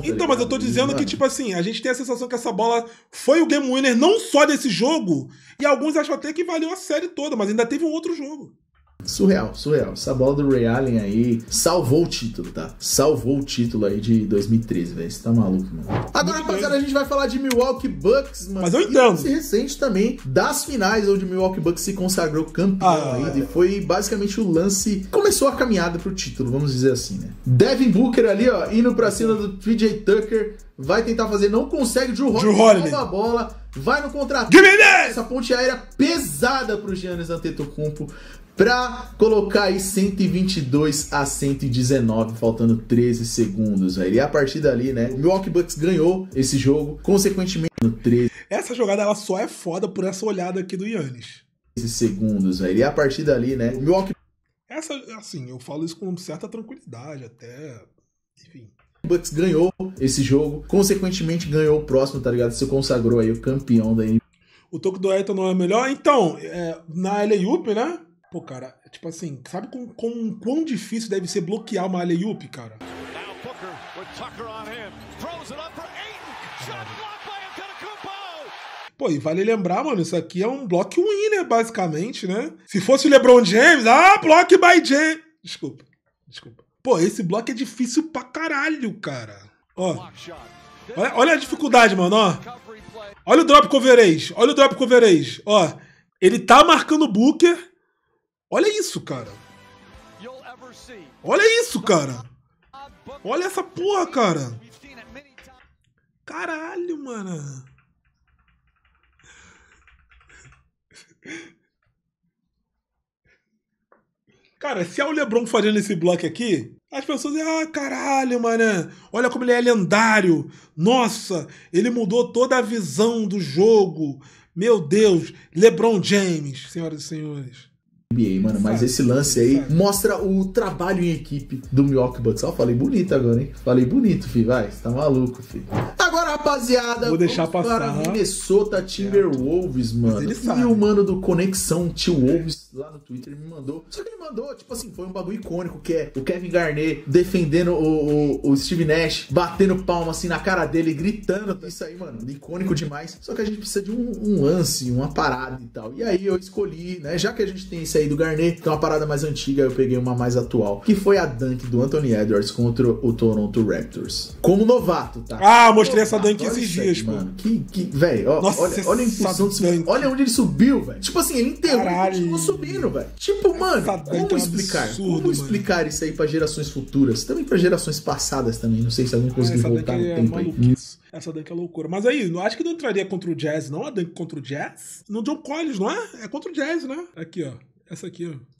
então mas eu tô dizendo que, tipo assim, a gente tem a sensação que essa bola foi o game winner não só desse jogo, e alguns acham até que valeu a série toda, mas ainda teve um outro jogo. Surreal, surreal. Essa bola do Ray Allen aí salvou o título, tá? Salvou o título aí de 2013, velho. Você tá maluco, mano. Agora, rapaziada, a gente vai falar de Milwaukee Bucks, mano. Mas eu entendo. E recente também das finais, onde o Milwaukee Bucks se consagrou campeão ah, ainda. É. E foi basicamente o lance. Começou a caminhada pro título, vamos dizer assim, né? Devin Booker ali, ó, indo pra cima do PJ Tucker. Vai tentar fazer, não consegue. Drew Holiday, Drew Holiday. a bola vai no contrato. Essa ponte aérea pesada pro Giannis Antetokounmpo para colocar aí 122 a 119, faltando 13 segundos, velho. E a partir dali, né, o Milwaukee Bucks ganhou esse jogo, consequentemente no 13. Essa jogada ela só é foda por essa olhada aqui do Yannis. 13 segundos, velho. E a partir dali, né, o Milwaukee Essa assim, eu falo isso com certa tranquilidade, até enfim. Bucks ganhou esse jogo, consequentemente ganhou o próximo, tá ligado? Se consagrou aí o campeão da NBA. O toque do Ayrton não é melhor? Então, é, na LA Up, né? Pô, cara, tipo assim, sabe com, com quão difícil deve ser bloquear uma alley-oop, cara? Pô, e vale lembrar, mano, isso aqui é um block winner, né, basicamente, né? Se fosse o LeBron James, ah, block by James. Desculpa, desculpa. Pô, esse block é difícil pra caralho, cara. Ó. Olha, olha a dificuldade, mano, ó. Olha o drop coverage, olha o drop coverage, ó. Ele tá marcando o Booker, Olha isso, cara. Olha isso, cara. Olha essa porra, cara. Caralho, mano. Cara, se é o LeBron fazendo esse bloco aqui, as pessoas dizem, ah, caralho, mano, olha como ele é lendário. Nossa, ele mudou toda a visão do jogo. Meu Deus, LeBron James, senhoras e senhores. NBA, mano. Mas esse lance aí mostra o trabalho em equipe do Milwaukee Bucks. Ó, falei bonito agora, hein? Falei bonito, fi, vai. Você tá maluco, fi. Agora rapaziada. Vou deixar passar. Para Minnesota Timberwolves, é. mano. Ele sabe. E o mano do Conexão Tio Wolves lá no Twitter me mandou. Só que ele mandou, tipo assim, foi um bagulho icônico que é o Kevin Garnett defendendo o, o, o Steve Nash, batendo palma assim na cara dele, gritando. Isso aí, mano, icônico demais. Só que a gente precisa de um, um lance, uma parada e tal. E aí eu escolhi, né? Já que a gente tem isso aí do Garnett, que é uma parada mais antiga, eu peguei uma mais atual, que foi a dunk do Anthony Edwards contra o Toronto Raptors. Como novato, tá? Ah, mostrei essa dunk tanque esses dias, mano. Que, que, velho, olha, olha a impulsão do Satank. Olha onde ele subiu, velho. Tipo assim, ele enterrou Caralho. e continuou subindo, velho. Tipo, mano, é como explicar? absurdo, como explicar mano. isso aí pra gerações futuras? Também pra gerações passadas também. Não sei se alguém conseguiu voltar no é tempo aí. Essa daqui é loucura. Mas aí, não acho que não entraria contra o Jazz, não? A Dunk contra o Jazz? No John Collins, não é? É contra o Jazz, né? Aqui, ó. Essa aqui, ó.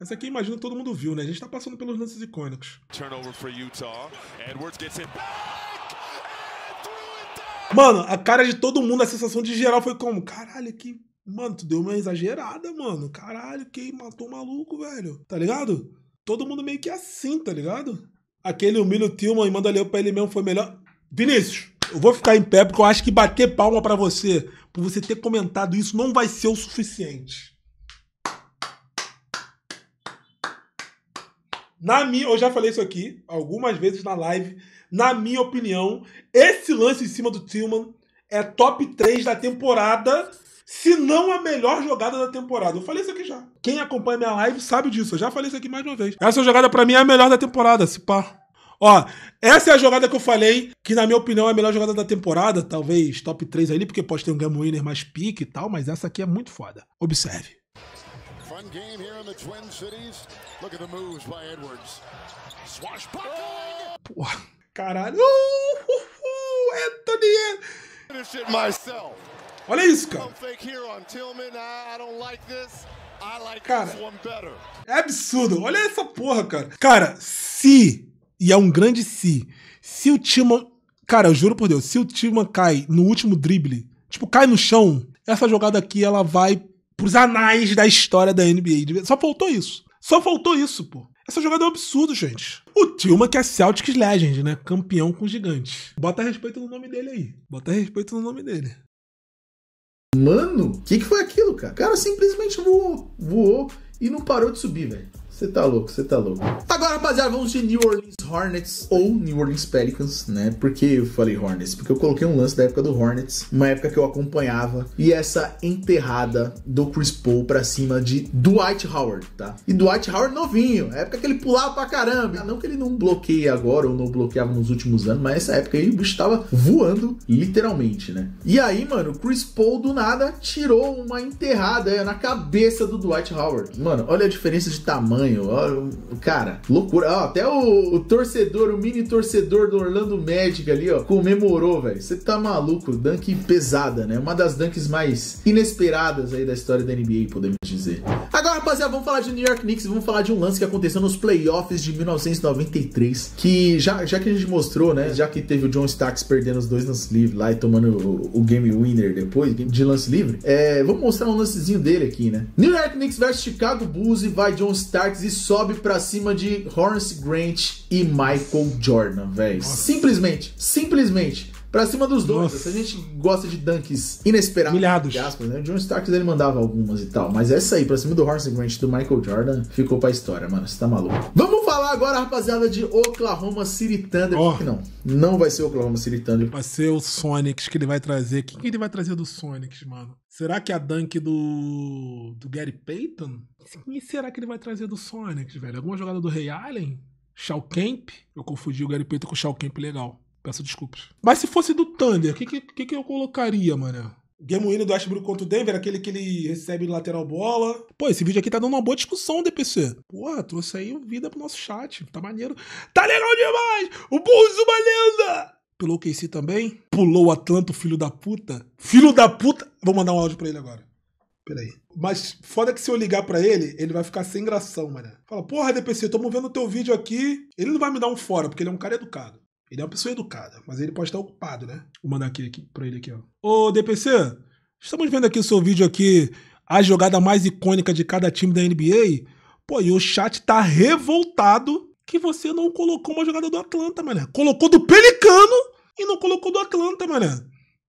Essa aqui imagino todo mundo viu, né? A gente tá passando pelos lances icônicos. Turnover for Utah. Edwards gets it. Mano, a cara de todo mundo, a sensação de geral foi como: caralho, que. Mano, tu deu uma exagerada, mano. Caralho, que matou o maluco, velho. Tá ligado? Todo mundo meio que assim, tá ligado? Aquele humilho Tilman e manda leu pra ele mesmo foi melhor. Vinícius, eu vou ficar em pé porque eu acho que bater palma para você, por você ter comentado isso, não vai ser o suficiente. Na minha, eu já falei isso aqui algumas vezes na live na minha opinião, esse lance em cima do Tillman é top 3 da temporada, se não a melhor jogada da temporada. Eu falei isso aqui já. Quem acompanha minha live sabe disso. Eu já falei isso aqui mais uma vez. Essa jogada para mim é a melhor da temporada, se pá. Ó, essa é a jogada que eu falei, que na minha opinião é a melhor jogada da temporada, talvez top 3 ali, porque pode ter um game winner mais pique e tal, mas essa aqui é muito foda. Observe. Fun game here in the Twin Cities. Look at the moves by Edwards. Swashbuckling. Caralho. Uh, uh, uh Anthony. Myself. Olha isso, cara. Cara, é absurdo. Olha essa porra, cara. Cara, se, e é um grande se, se o Tillman, cara, eu juro por Deus, se o Tillman cai no último drible, tipo, cai no chão, essa jogada aqui, ela vai pros anais da história da NBA. Só faltou isso. Só faltou isso, pô. Essa jogada é um absurdo, gente. O Tilma que é Celtics Legend, né? Campeão com gigante. Bota respeito no nome dele aí. Bota respeito no nome dele. Mano, o que, que foi aquilo, cara? O cara simplesmente voou, voou e não parou de subir, velho. Você tá louco, você tá louco. Agora, rapaziada, vamos de New Orleans Hornets ou New Orleans Pelicans, né? Por que eu falei Hornets? Porque eu coloquei um lance da época do Hornets, uma época que eu acompanhava, e essa enterrada do Chris Paul pra cima de Dwight Howard, tá? E Dwight Howard novinho, é época que ele pulava pra caramba. Não que ele não bloqueie agora ou não bloqueava nos últimos anos, mas essa época aí o bicho tava voando, literalmente, né? E aí, mano, o Chris Paul do nada tirou uma enterrada é, na cabeça do Dwight Howard. Mano, olha a diferença de tamanho tamanho. Cara, loucura. até o, o, torcedor, o mini torcedor do Orlando Magic ali, ó, comemorou, velho. Você tá maluco. Dunk pesada, né? Uma das dunks mais inesperadas aí da história da NBA, podemos dizer. Agora, rapaziada, vamos falar de New York Knicks. Vamos falar de um lance que aconteceu nos playoffs de 1993. Que já, já que a gente mostrou, né? Já que teve o John Starks perdendo os dois lances livres lá e tomando o, o game winner depois, de lance livre. É, vamos mostrar um lancezinho dele aqui, né? New York Knicks vs Chicago Bulls e vai John Starks e sobe pra cima de Horace Grant e Michael Jordan, velho. Simplesmente, simplesmente. Pra cima dos dois. Nossa. A gente gosta de dunks inesperados. Milhados. Aspas, né? O John Starks ele mandava algumas e tal. Mas essa aí, pra cima do Horace Grant do Michael Jordan, ficou pra história, mano. Você tá maluco. Vamos falar agora, rapaziada, de Oklahoma City Thunder. Oh. Que não. Não vai ser Oklahoma City Thunder. Vai ser o Sonics que ele vai trazer. O que, que ele vai trazer do Sonics, mano? Será que é a dunk do. do Gary Payton? E assim, será que ele vai trazer do Sonic, velho? Alguma jogada do Rei Allen? Shao Kemp? Eu confundi o Gary Payton com o Shao Kemp legal. Peço desculpas. Mas se fosse do Thunder, o que, que, que eu colocaria, mano? Game winner do Ashbrook contra o Denver, aquele que ele recebe lateral bola. Pô, esse vídeo aqui tá dando uma boa discussão, DPC. Porra, trouxe aí vida pro nosso chat. Tá maneiro. Tá legal demais! O Bulls é uma lenda! Pelo OKC também. Pulou o Atlanta, filho da puta. Filho da puta! Vou mandar um áudio pra ele agora. Peraí. Mas foda que se eu ligar para ele, ele vai ficar sem gração, mano. Fala, porra, DPC, tô vendo teu vídeo aqui. Ele não vai me dar um fora, porque ele é um cara educado. Ele é uma pessoa educada, mas ele pode estar ocupado, né? Vou mandar aqui, aqui pra ele aqui, ó. Ô, DPC, estamos vendo aqui o seu vídeo aqui, a jogada mais icônica de cada time da NBA. Pô, e o chat tá revoltado que você não colocou uma jogada do Atlanta, mané. Colocou do Pelicano e não colocou do Atlanta, mané.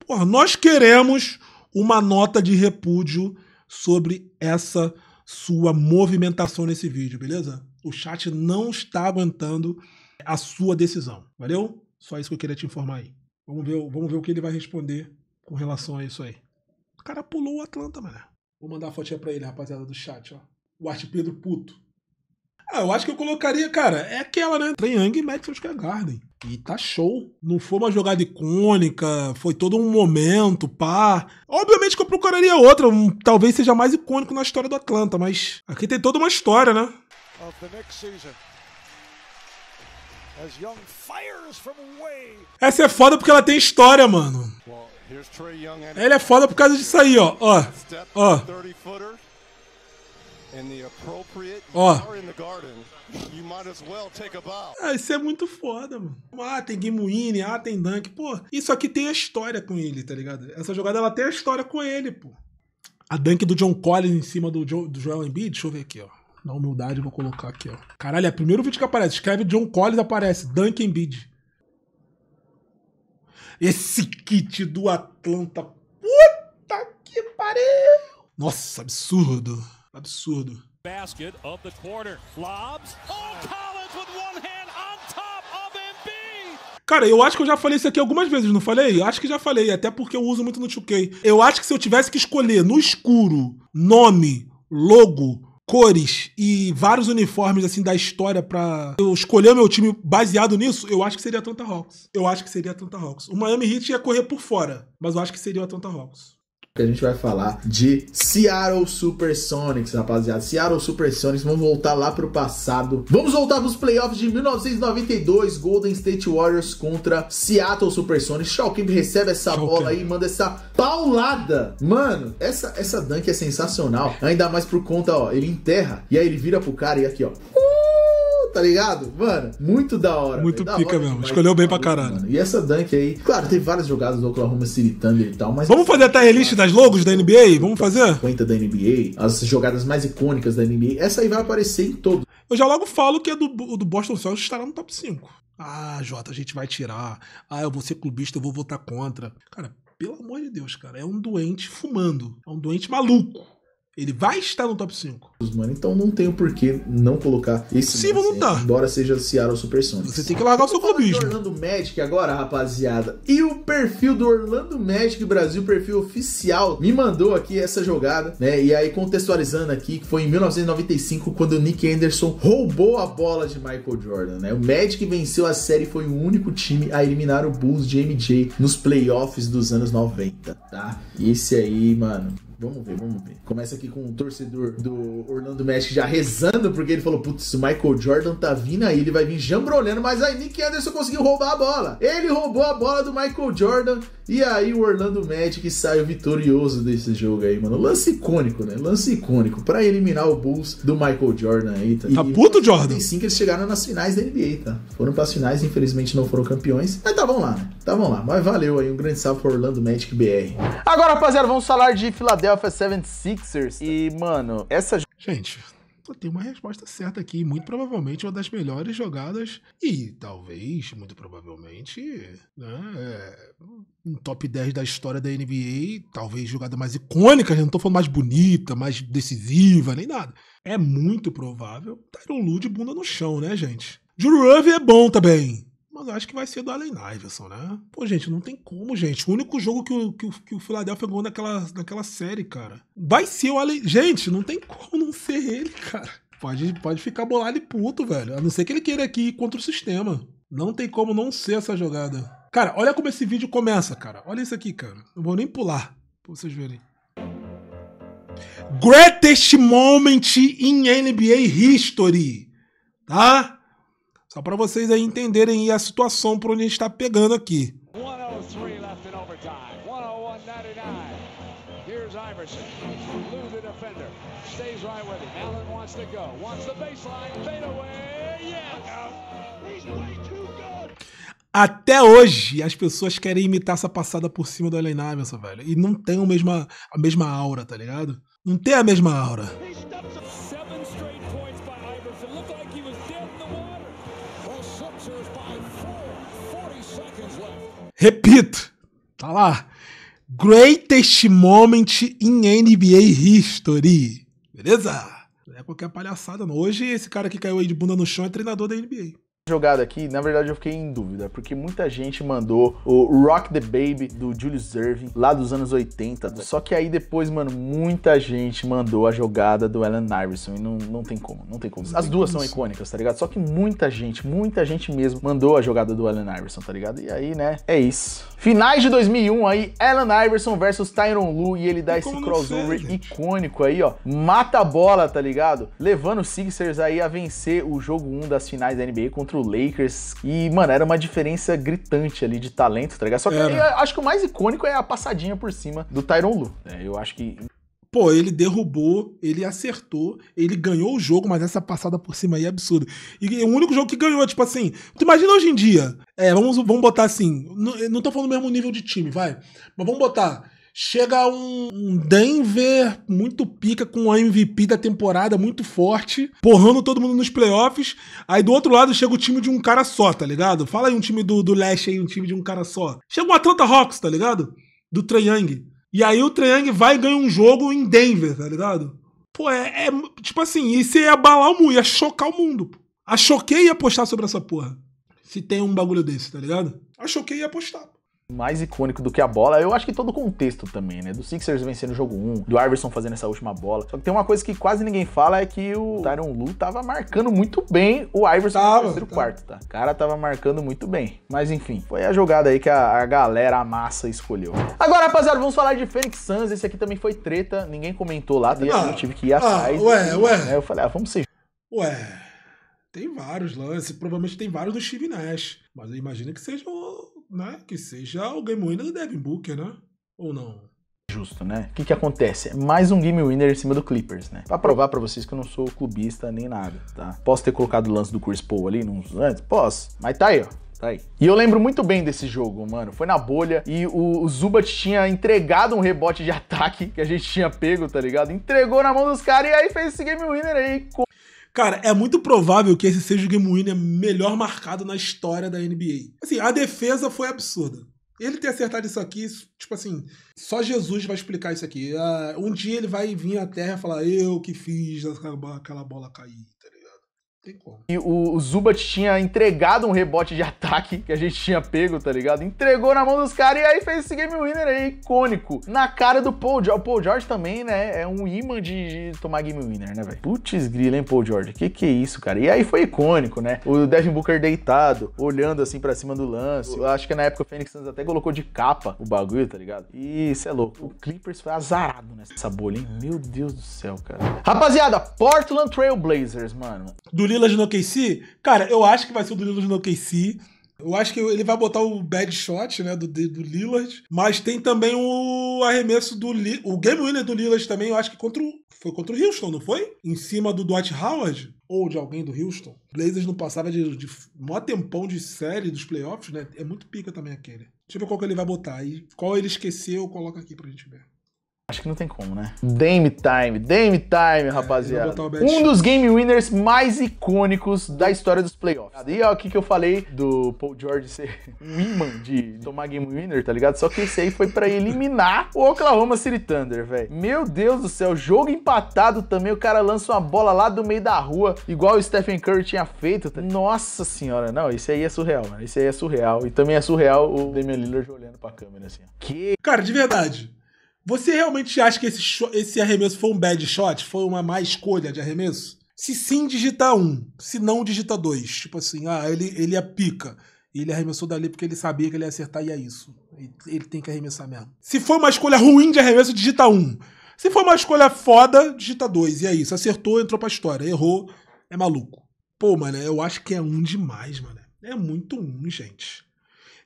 Porra, nós queremos uma nota de repúdio sobre essa sua movimentação nesse vídeo, beleza? O chat não está aguentando a sua decisão, valeu? Só isso que eu queria te informar aí. Vamos ver, vamos ver o que ele vai responder com relação a isso aí. O cara pulou o Atlanta, mano. Vou mandar a fotinha pra ele, rapaziada do chat, ó. O Arte Pedro Puto. Ah, eu acho que eu colocaria, cara, é aquela, né? Trey Young e Madison Square Garden. E tá show. Não foi uma jogada icônica, foi todo um momento, pá. Obviamente que eu procuraria outra, um, talvez seja mais icônico na história do Atlanta, mas aqui tem toda uma história, né? Essa é foda porque ela tem história, mano. Ela é foda por causa disso aí, ó. Ó, ó. Ó. Ah, isso é muito foda, mano. Ah, tem Guimuine, ah, tem Dunk. Pô, isso aqui tem a história com ele, tá ligado? Essa jogada ela tem a história com ele, pô. A Dunk do John Collins em cima do, do Joel Embiid, deixa eu ver aqui, ó. Na humildade, vou colocar aqui, ó. Caralho, é o primeiro vídeo que aparece. Escreve John Collins, aparece. Dunk Embiid. Esse kit do Atlanta. Puta que pariu! Nossa, absurdo. Absurdo. Basket of the quarter. Oh, Collins with one hand on top of Embiid. Cara, eu acho que eu já falei isso aqui algumas vezes, não falei? Acho que já falei, até porque eu uso muito no 2K. Eu acho que se eu tivesse que escolher no escuro nome, logo, cores e vários uniformes assim da história para eu escolher meu time baseado nisso, eu acho que seria a Atlanta Hawks. Eu acho que seria a Atlanta Hawks. O Miami Heat ia correr por fora, mas eu acho que seria o Atlanta Hawks que a gente vai falar de Seattle Supersonics, rapaziada. Seattle Supersonics, vamos voltar lá pro passado. Vamos voltar pros playoffs de 1992, Golden State Warriors contra Seattle Supersonics. Shaquem recebe essa bola aí, manda essa paulada. Mano, essa essa dunk é sensacional, ainda mais por conta, ó, ele enterra e aí ele vira pro cara e aqui, ó tá ligado? Mano, muito da hora. Muito véio. pica hora, mesmo. Escolheu bem pra caralho. Mano. E essa dunk aí, claro, tem várias jogadas do Oklahoma City Thunder e tal, mas. Vamos fazer a tier das logos da NBA? Vamos fazer? 50 da NBA, as jogadas mais icônicas da NBA. Essa aí vai aparecer em todo. Eu já logo falo que é do, do Boston Celtics estará no top 5. Ah, Jota, a gente vai tirar. Ah, eu vou ser clubista, eu vou votar contra. Cara, pelo amor de Deus, cara, é um doente fumando. É um doente maluco. Ele vai estar no top 5. Mano, então não tem o porquê não colocar esse Sim, não tá. Embora seja Seattle Super Sonics. Você tem que largar o seu clubismo. Orlando Magic agora, rapaziada. E o perfil do Orlando Magic Brasil, perfil oficial, me mandou aqui essa jogada, né? E aí contextualizando aqui, que foi em 1995 quando o Nick Anderson roubou a bola de Michael Jordan, né? O Magic venceu a série e foi o único time a eliminar o Bulls de MJ nos playoffs dos anos 90, tá? E esse aí, mano, Vamos ver, vamos ver. Começa aqui com um torcedor do Orlando Magic já rezando, porque ele falou: putz, o Michael Jordan tá vindo aí, ele vai vir jambrolhando, mas aí Nick Anderson conseguiu roubar a bola. Ele roubou a bola do Michael Jordan e aí o Orlando Magic saiu vitorioso desse jogo aí, mano. Lance icônico, né? Lance icônico para eliminar o Bulls do Michael Jordan aí, tá? Tá puto, Jordan? Sim, que eles chegaram nas finais da NBA, tá? Foram para as finais, infelizmente não foram campeões, mas tá, vamos lá, né? Então vamos lá, mas valeu aí, um grande salve para Orlando Magic BR. Agora, rapaziada, vamos falar de Philadelphia 76ers. E, mano, essa. Gente, tem uma resposta certa aqui, muito provavelmente uma das melhores jogadas e talvez, muito provavelmente, né, é, um top 10 da história da NBA, talvez jogada mais icônica, não tô falando mais bonita, mais decisiva, nem nada. É muito provável Tyron Lu de bunda no chão, né, gente? Drew é bom também. Mas acho que vai ser do Allen Iverson, né? Pô, gente, não tem como, gente. O único jogo que o, que o, que o Philadelphia ganhou naquela, naquela série, cara. Vai ser o Allen... Gente, não tem como não ser ele, cara. Pode, pode ficar bolado e puto, velho. A não ser que ele queira aqui ir contra o sistema. Não tem como não ser essa jogada. Cara, olha como esse vídeo começa, cara. Olha isso aqui, cara. Não vou nem pular pra vocês verem. Greatest moment in NBA history. Tá? Só para vocês aí entenderem a situação por onde a gente está pegando aqui. Oh oh Até hoje, as pessoas querem imitar essa passada por cima do Allen Iverson, velho. E não tem a mesma, a mesma aura, tá ligado? Não tem a mesma aura. Repito, tá lá. Greatest moment in NBA history. Beleza? Não é qualquer palhaçada, não. Hoje esse cara que caiu aí de bunda no chão é treinador da NBA jogada aqui, na verdade eu fiquei em dúvida, porque muita gente mandou o Rock the Baby do Julius Irving lá dos anos 80, só que aí depois, mano, muita gente mandou a jogada do Allen Iverson e não, não tem como, não tem como. As duas são icônicas, tá ligado? Só que muita gente, muita gente mesmo mandou a jogada do Allen Iverson, tá ligado? E aí, né, é isso. Finais de 2001 aí, Allen Iverson versus Tyron Lu e ele dá esse crossover sei, icônico aí, ó, mata a bola, tá ligado? Levando os Sixers aí a vencer o jogo 1 das finais da NBA contra contra o Lakers. E, mano, era uma diferença gritante ali de talento, tá ligado? Só que acho que o mais icônico é a passadinha por cima do Tyron Lu. É, eu acho que pô, ele derrubou, ele acertou, ele ganhou o jogo, mas essa passada por cima aí é absurda. E é o único jogo que ganhou, tipo assim, tu imagina hoje em dia, é, vamos, vamos botar assim, não, não tô falando do mesmo nível de time, vai, mas vamos botar Chega um, um Denver muito pica com o MVP da temporada muito forte, porrando todo mundo nos playoffs. Aí do outro lado chega o time de um cara só, tá ligado? Fala aí um time do, do leste aí, um time de um cara só. Chega o Atlanta Hawks, tá ligado? Do Trae Young. E aí o Trae Young vai e ganha um jogo em Denver, tá ligado? Pô, é, é tipo assim, isso ia é abalar o mundo, ia é chocar o mundo. Pô. A Choquei ia apostar sobre essa porra. Se tem um bagulho desse, tá ligado? A Choquei ia apostar mais icônico do que a bola, eu acho que todo o contexto também, né? Do Sixers vencendo o jogo 1, do Iverson fazendo essa última bola. Só que tem uma coisa que quase ninguém fala é que o Tyron Lu tava marcando muito bem o Iverson tava, no terceiro tá. quarto, tá? O cara tava marcando muito bem. Mas enfim, foi a jogada aí que a, a galera, a massa escolheu. Agora, rapaziada, vamos falar de Phoenix Suns. Esse aqui também foi treta, ninguém comentou lá, ah, eu tive que ir ah, atrás. Ah, ué, e, ué. Né? Eu falei, ah, vamos ser. Ué. Tem vários lances, provavelmente tem vários do Steve Nash, mas eu imagino que sejam né, que seja o game winner do Devin Booker, né? Ou não? justo, né? O que, que acontece? É mais um game winner em cima do Clippers, né? Pra provar pra vocês que eu não sou clubista nem nada, tá? Posso ter colocado o lance do Chris Paul ali nos antes? Posso. Mas tá aí, ó. Tá aí. E eu lembro muito bem desse jogo, mano. Foi na bolha e o, o Zubat tinha entregado um rebote de ataque que a gente tinha pego, tá ligado? Entregou na mão dos caras e aí fez esse game winner aí. Cara, é muito provável que esse seja o game winner melhor marcado na história da NBA. Assim, a defesa foi absurda. Ele ter acertado isso aqui, tipo assim, só Jesus vai explicar isso aqui. Ah, um dia ele vai vir à Terra e falar, eu que fiz aquela bola cair, entendeu? Tem como. E o Zubat tinha entregado um rebote de ataque que a gente tinha pego, tá ligado? Entregou na mão dos caras e aí fez esse game winner aí, icônico. Na cara do Paul George. O Paul George também, né? É um imã de, de tomar game winner, né, velho? Putz grila, hein, Paul George? Que que é isso, cara? E aí foi icônico, né? O Devin Booker deitado, olhando assim para cima do lance. Eu acho que na época o Phoenix Suns até colocou de capa o bagulho, tá ligado? E isso é louco. O Clippers foi azarado nessa bolha, hein? Meu Deus do céu, cara. Rapaziada, Portland Trail Blazers, mano. Do Lillard no OKC? Cara, eu acho que vai ser o do Lillard no OKC. Eu acho que ele vai botar o bad shot, né, do, do Lillard. Mas tem também o arremesso do... O game winner do Lillard também, eu acho que contra o, foi contra o Houston, não foi? Em cima do Dwight Howard ou de alguém do Houston. Blazers não passava de, de mó tempão de série dos playoffs, né? É muito pica também aquele. Deixa eu ver qual que ele vai botar. E qual ele esqueceu, coloca aqui pra gente ver. Acho que não tem como, né? Dame Time, Dame Time, é, rapaziada. Um dos game winners mais icônicos da história dos playoffs. E ó, o que, que eu falei do Paul George ser um imã de tomar game winner, tá ligado? Só que esse aí foi para eliminar o Oklahoma City Thunder, velho. Meu Deus do céu, jogo empatado também. O cara lança uma bola lá do meio da rua, igual o Stephen Curry tinha feito. Tá? Nossa senhora, não, isso aí é surreal, mano. Isso aí é surreal. E também é surreal o Damian Lillard olhando pra câmera assim. Que. Cara, de verdade. Você realmente acha que esse, esse arremesso foi um bad shot? Foi uma má escolha de arremesso? Se sim, digita um. Se não, digita dois. Tipo assim, ah, ele, ele é pica. E ele arremessou dali porque ele sabia que ele ia acertar e é isso. Ele, ele tem que arremessar mesmo. Se foi uma escolha ruim de arremesso, digita um. Se foi uma escolha foda, digita dois. E é isso. Acertou, entrou pra história. Errou, é maluco. Pô, mano, eu acho que é um demais, mano. É muito um, gente.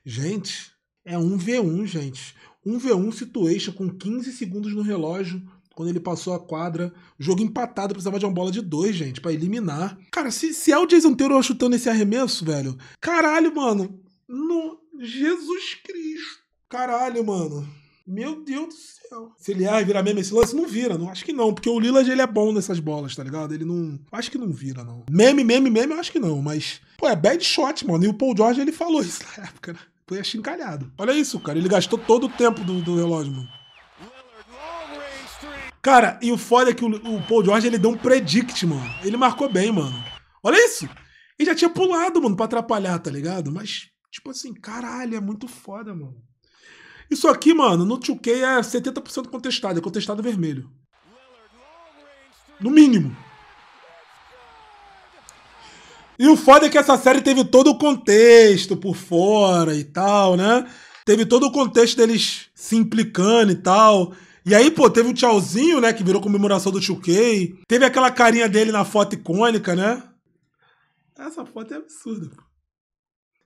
Gente, é um V1, gente. 1v1 situation com 15 segundos no relógio quando ele passou a quadra. Jogo empatado, precisava de uma bola de dois, gente, para eliminar. Cara, se, se é o Jason Taylor chutando esse arremesso, velho, caralho, mano. No Jesus Cristo. Caralho, mano. Meu Deus do céu. Se ele erra e virar meme esse lance, não vira, não. Acho que não, porque o Lillard ele é bom nessas bolas, tá ligado? Ele não. Acho que não vira, não. Meme, meme, meme, eu acho que não, mas. Pô, é bad shot, mano. E o Paul George ele falou isso na época, né? foi achincalhado. Olha isso, cara. Ele gastou todo o tempo do, do relógio, mano. Cara, e o foda é que o, o, Paul George ele deu um predict, mano. Ele marcou bem, mano. Olha isso! Ele já tinha pulado, mano, pra atrapalhar, tá ligado? Mas, tipo assim, caralho, é muito foda, mano. Isso aqui, mano, no 2K é 70% contestado, é contestado vermelho. No mínimo. E o foda é que essa série teve todo o contexto por fora e tal, né? Teve todo o contexto deles se implicando e tal. E aí, pô, teve o tchauzinho, né? Que virou comemoração do 2K. Teve aquela carinha dele na foto icônica, né? Essa foto é absurda, pô.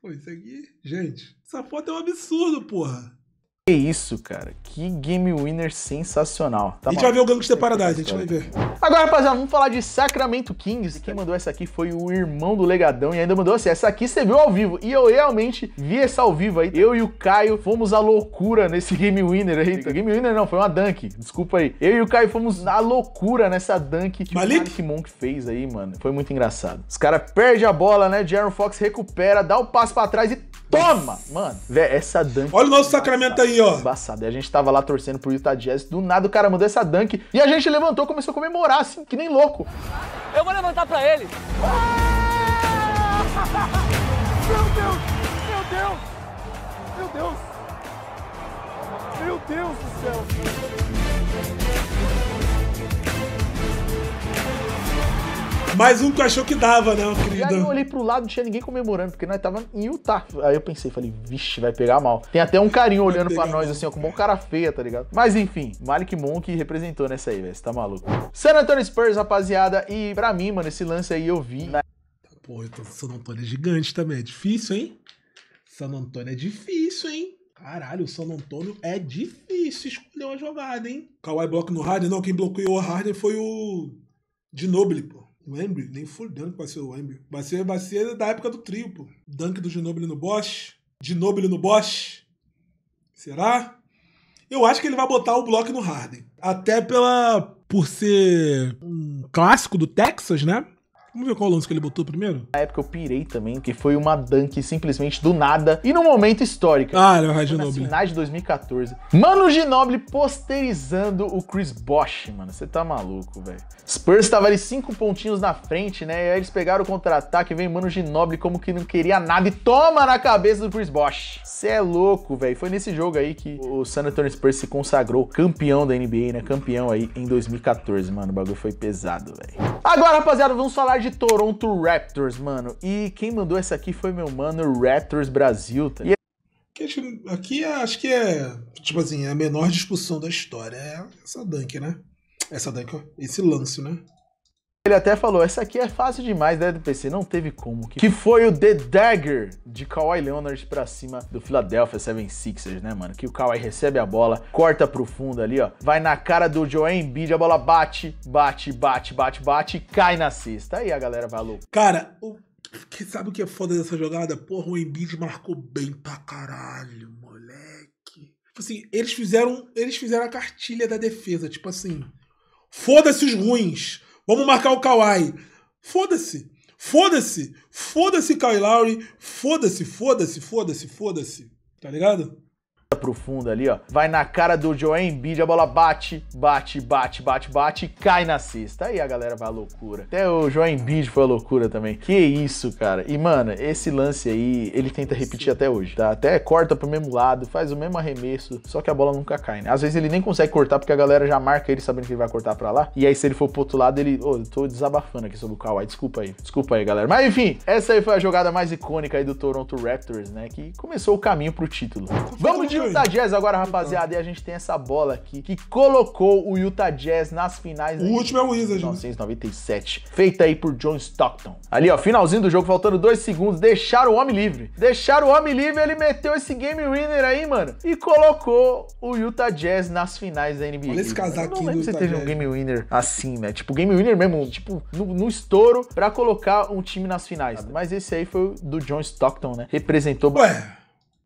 Pô, isso aqui. Gente, essa foto é um absurdo, porra. Que isso, cara. Que game winner sensacional. Tá a gente vai ver o Gangster Paradise, a gente vai ver. Agora, rapaziada, vamos falar de Sacramento Kings. E quem mandou essa aqui foi o irmão do Legadão e ainda mandou assim, essa aqui você viu ao vivo. E eu realmente vi essa ao vivo aí. Eu e o Caio fomos à loucura nesse game winner aí. Game winner não, foi uma dunk. Desculpa aí. Eu e o Caio fomos à loucura nessa dunk que Malik? o Malik Monk fez aí, mano. Foi muito engraçado. Os caras perdem a bola, né? Jaron Fox recupera, dá o um passo pra trás e toma! Mano, velho, essa dunk... Olha o nosso é Sacramento aí aí, ó. Embaçado. E a gente tava lá torcendo pro Utah Jazz. Do nada o cara mandou essa dunk. E a gente levantou, começou a comemorar, assim, que nem louco. Eu vou levantar pra ele. Ah! Meu Deus! Meu Deus! Meu Deus! Meu Deus do céu! Mais um que achou que dava, né? E aí eu olhei pro lado, não tinha ninguém comemorando, porque nós tava em Utah. Aí eu pensei, falei, vixe, vai pegar mal. Tem até um carinho olhando pra nós, assim, ó, com um cara feia, tá ligado? Mas enfim, Malik Monk representou nessa aí, velho. Você tá maluco. San Antonio Spurs, rapaziada. E pra mim, mano, esse lance aí eu vi. Na... Pô, então San Antonio é gigante também. É difícil, hein? San Antonio é difícil, hein? Caralho, o San Antonio é difícil escolher uma jogada, hein? Kawhi bloco no Harden, não. Quem bloqueou o Harden foi o Ginobili, pô. Wembley, nem full Dunk vai ser o Wembley. Vai ser, vai ser da época do trio, pô. Dunk do Ginobili no Bosch. Ginobili no Bosch. Será? Eu acho que ele vai botar o bloco no Harden. Até pela por ser um clássico do Texas, né? Vamos ver qual lance que ele botou primeiro? Na época eu pirei também, que foi uma dunk simplesmente do nada e num momento histórico. Ah, ele é o Ginoble. finais de 2014. Mano Ginoble posterizando o Chris Bosh, mano. Você tá maluco, velho. Spurs tava ali cinco pontinhos na frente, né? E aí eles pegaram o contra-ataque, vem Mano Ginoble como que não queria nada e toma na cabeça do Chris Bosh. Você é louco, velho. Foi nesse jogo aí que o San Antonio Spurs se consagrou campeão da NBA, né? Campeão aí em 2014, mano. O bagulho foi pesado, velho. Agora, rapaziada, vamos falar de Toronto Raptors, mano. E quem mandou essa aqui foi meu mano Raptors Brasil. Tá? E... Aqui é, acho que é, tipo assim, a menor discussão da história. É essa dunk, né? Essa dunk, ó. Esse lance, né? Ele até falou, essa aqui é fácil demais, né, do PC, não teve como. Que foi o The Dagger de Kawhi Leonard pra cima do Philadelphia 76ers, né, mano? Que o Kawhi recebe a bola, corta pro fundo ali, ó, vai na cara do Joel Embiid, a bola bate, bate, bate, bate, bate e cai na cesta. Aí a galera vai louco. Cara, o... Que sabe o que é foda dessa jogada? Porra, o Embiid marcou bem pra caralho, moleque. Tipo assim, eles fizeram, eles fizeram a cartilha da defesa, tipo assim, foda-se os ruins. Vamos marcar o Kawhi. Foda-se. Foda-se. Foda-se, Kyle Lowry. Foda-se, foda-se, foda-se, foda-se. Tá ligado? profunda ali, ó. Vai na cara do Joel Embiid, a bola bate, bate, bate, bate, bate e cai na cesta. Aí a galera vai à loucura. Até o Joel Embiid foi à loucura também. Que isso, cara. E, mano, esse lance aí, ele tenta repetir até hoje, tá? Até corta pro mesmo lado, faz o mesmo arremesso, só que a bola nunca cai, né? Às vezes ele nem consegue cortar porque a galera já marca ele sabendo que ele vai cortar pra lá. E aí se ele for pro outro lado, ele... Ô, oh, eu tô desabafando aqui sobre o Kawhi, desculpa aí. Desculpa aí, galera. Mas, enfim, essa aí foi a jogada mais icônica aí do Toronto Raptors, né? Que começou o caminho pro título. Vamos de Utah Jazz agora, rapaziada, e a gente tem essa bola aqui que colocou o Utah Jazz nas finais. O último é o Wizards. Né? 1997. Feita aí por John Stockton. Ali, ó, finalzinho do jogo, faltando dois segundos, deixaram o homem livre. Deixaram o homem livre, ele meteu esse game winner aí, mano, e colocou o Utah Jazz nas finais da NBA. Olha esse casaco aqui do Utah você teve um game winner assim, né? Tipo, game winner mesmo, tipo, no, no estouro pra colocar um time nas finais. Mas esse aí foi do John Stockton, né? Representou... Ué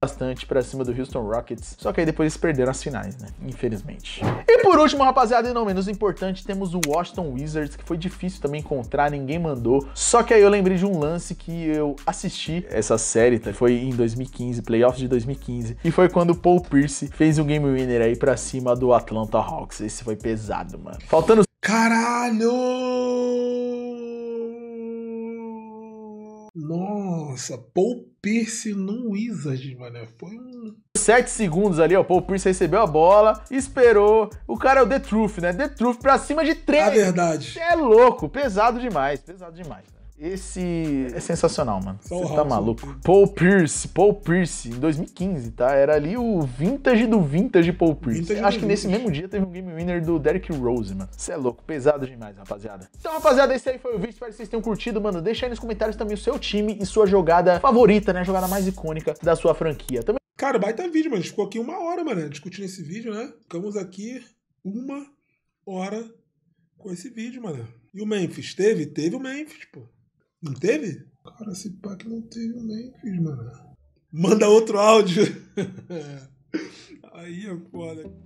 bastante para cima do Houston Rockets, só que aí depois eles perderam as finais, né? Infelizmente. E por último, rapaziada, e não menos importante, temos o Washington Wizards, que foi difícil também encontrar, ninguém mandou. Só que aí eu lembrei de um lance que eu assisti essa série, tá? foi em 2015, playoffs de 2015, e foi quando o Paul Pierce fez um game winner aí para cima do Atlanta Hawks. Esse foi pesado, mano. Faltando Caralho! Nossa, Paul Pierce no Wizard, mano. Foi um. 7 segundos ali, ó. Paul Pierce recebeu a bola, esperou. O cara é o The Truth, né? The Truth pra cima de três. É verdade. É louco, pesado demais, pesado demais. Esse é sensacional, mano. Você tá maluco. Paul Pierce, Paul Pierce, em 2015, tá? Era ali o vintage do vintage Paul Pierce. Vintage Acho que nesse mesmo dia teve um game winner do Derek Rose, mano. Você é louco, pesado demais, rapaziada. Então, rapaziada, esse aí foi o vídeo. Espero que vocês tenham curtido, mano. Deixa aí nos comentários também o seu time e sua jogada favorita, né? A jogada mais icônica da sua franquia. Também... Cara, baita vídeo, mano. A gente ficou aqui uma hora, mano, discutindo esse vídeo, né? Ficamos aqui uma hora com esse vídeo, mano. E o Memphis? Teve? Teve o Memphis, pô. Não teve? Cara, esse pack não teve nem fiz, mano. Né? Manda outro áudio. Aí é foda.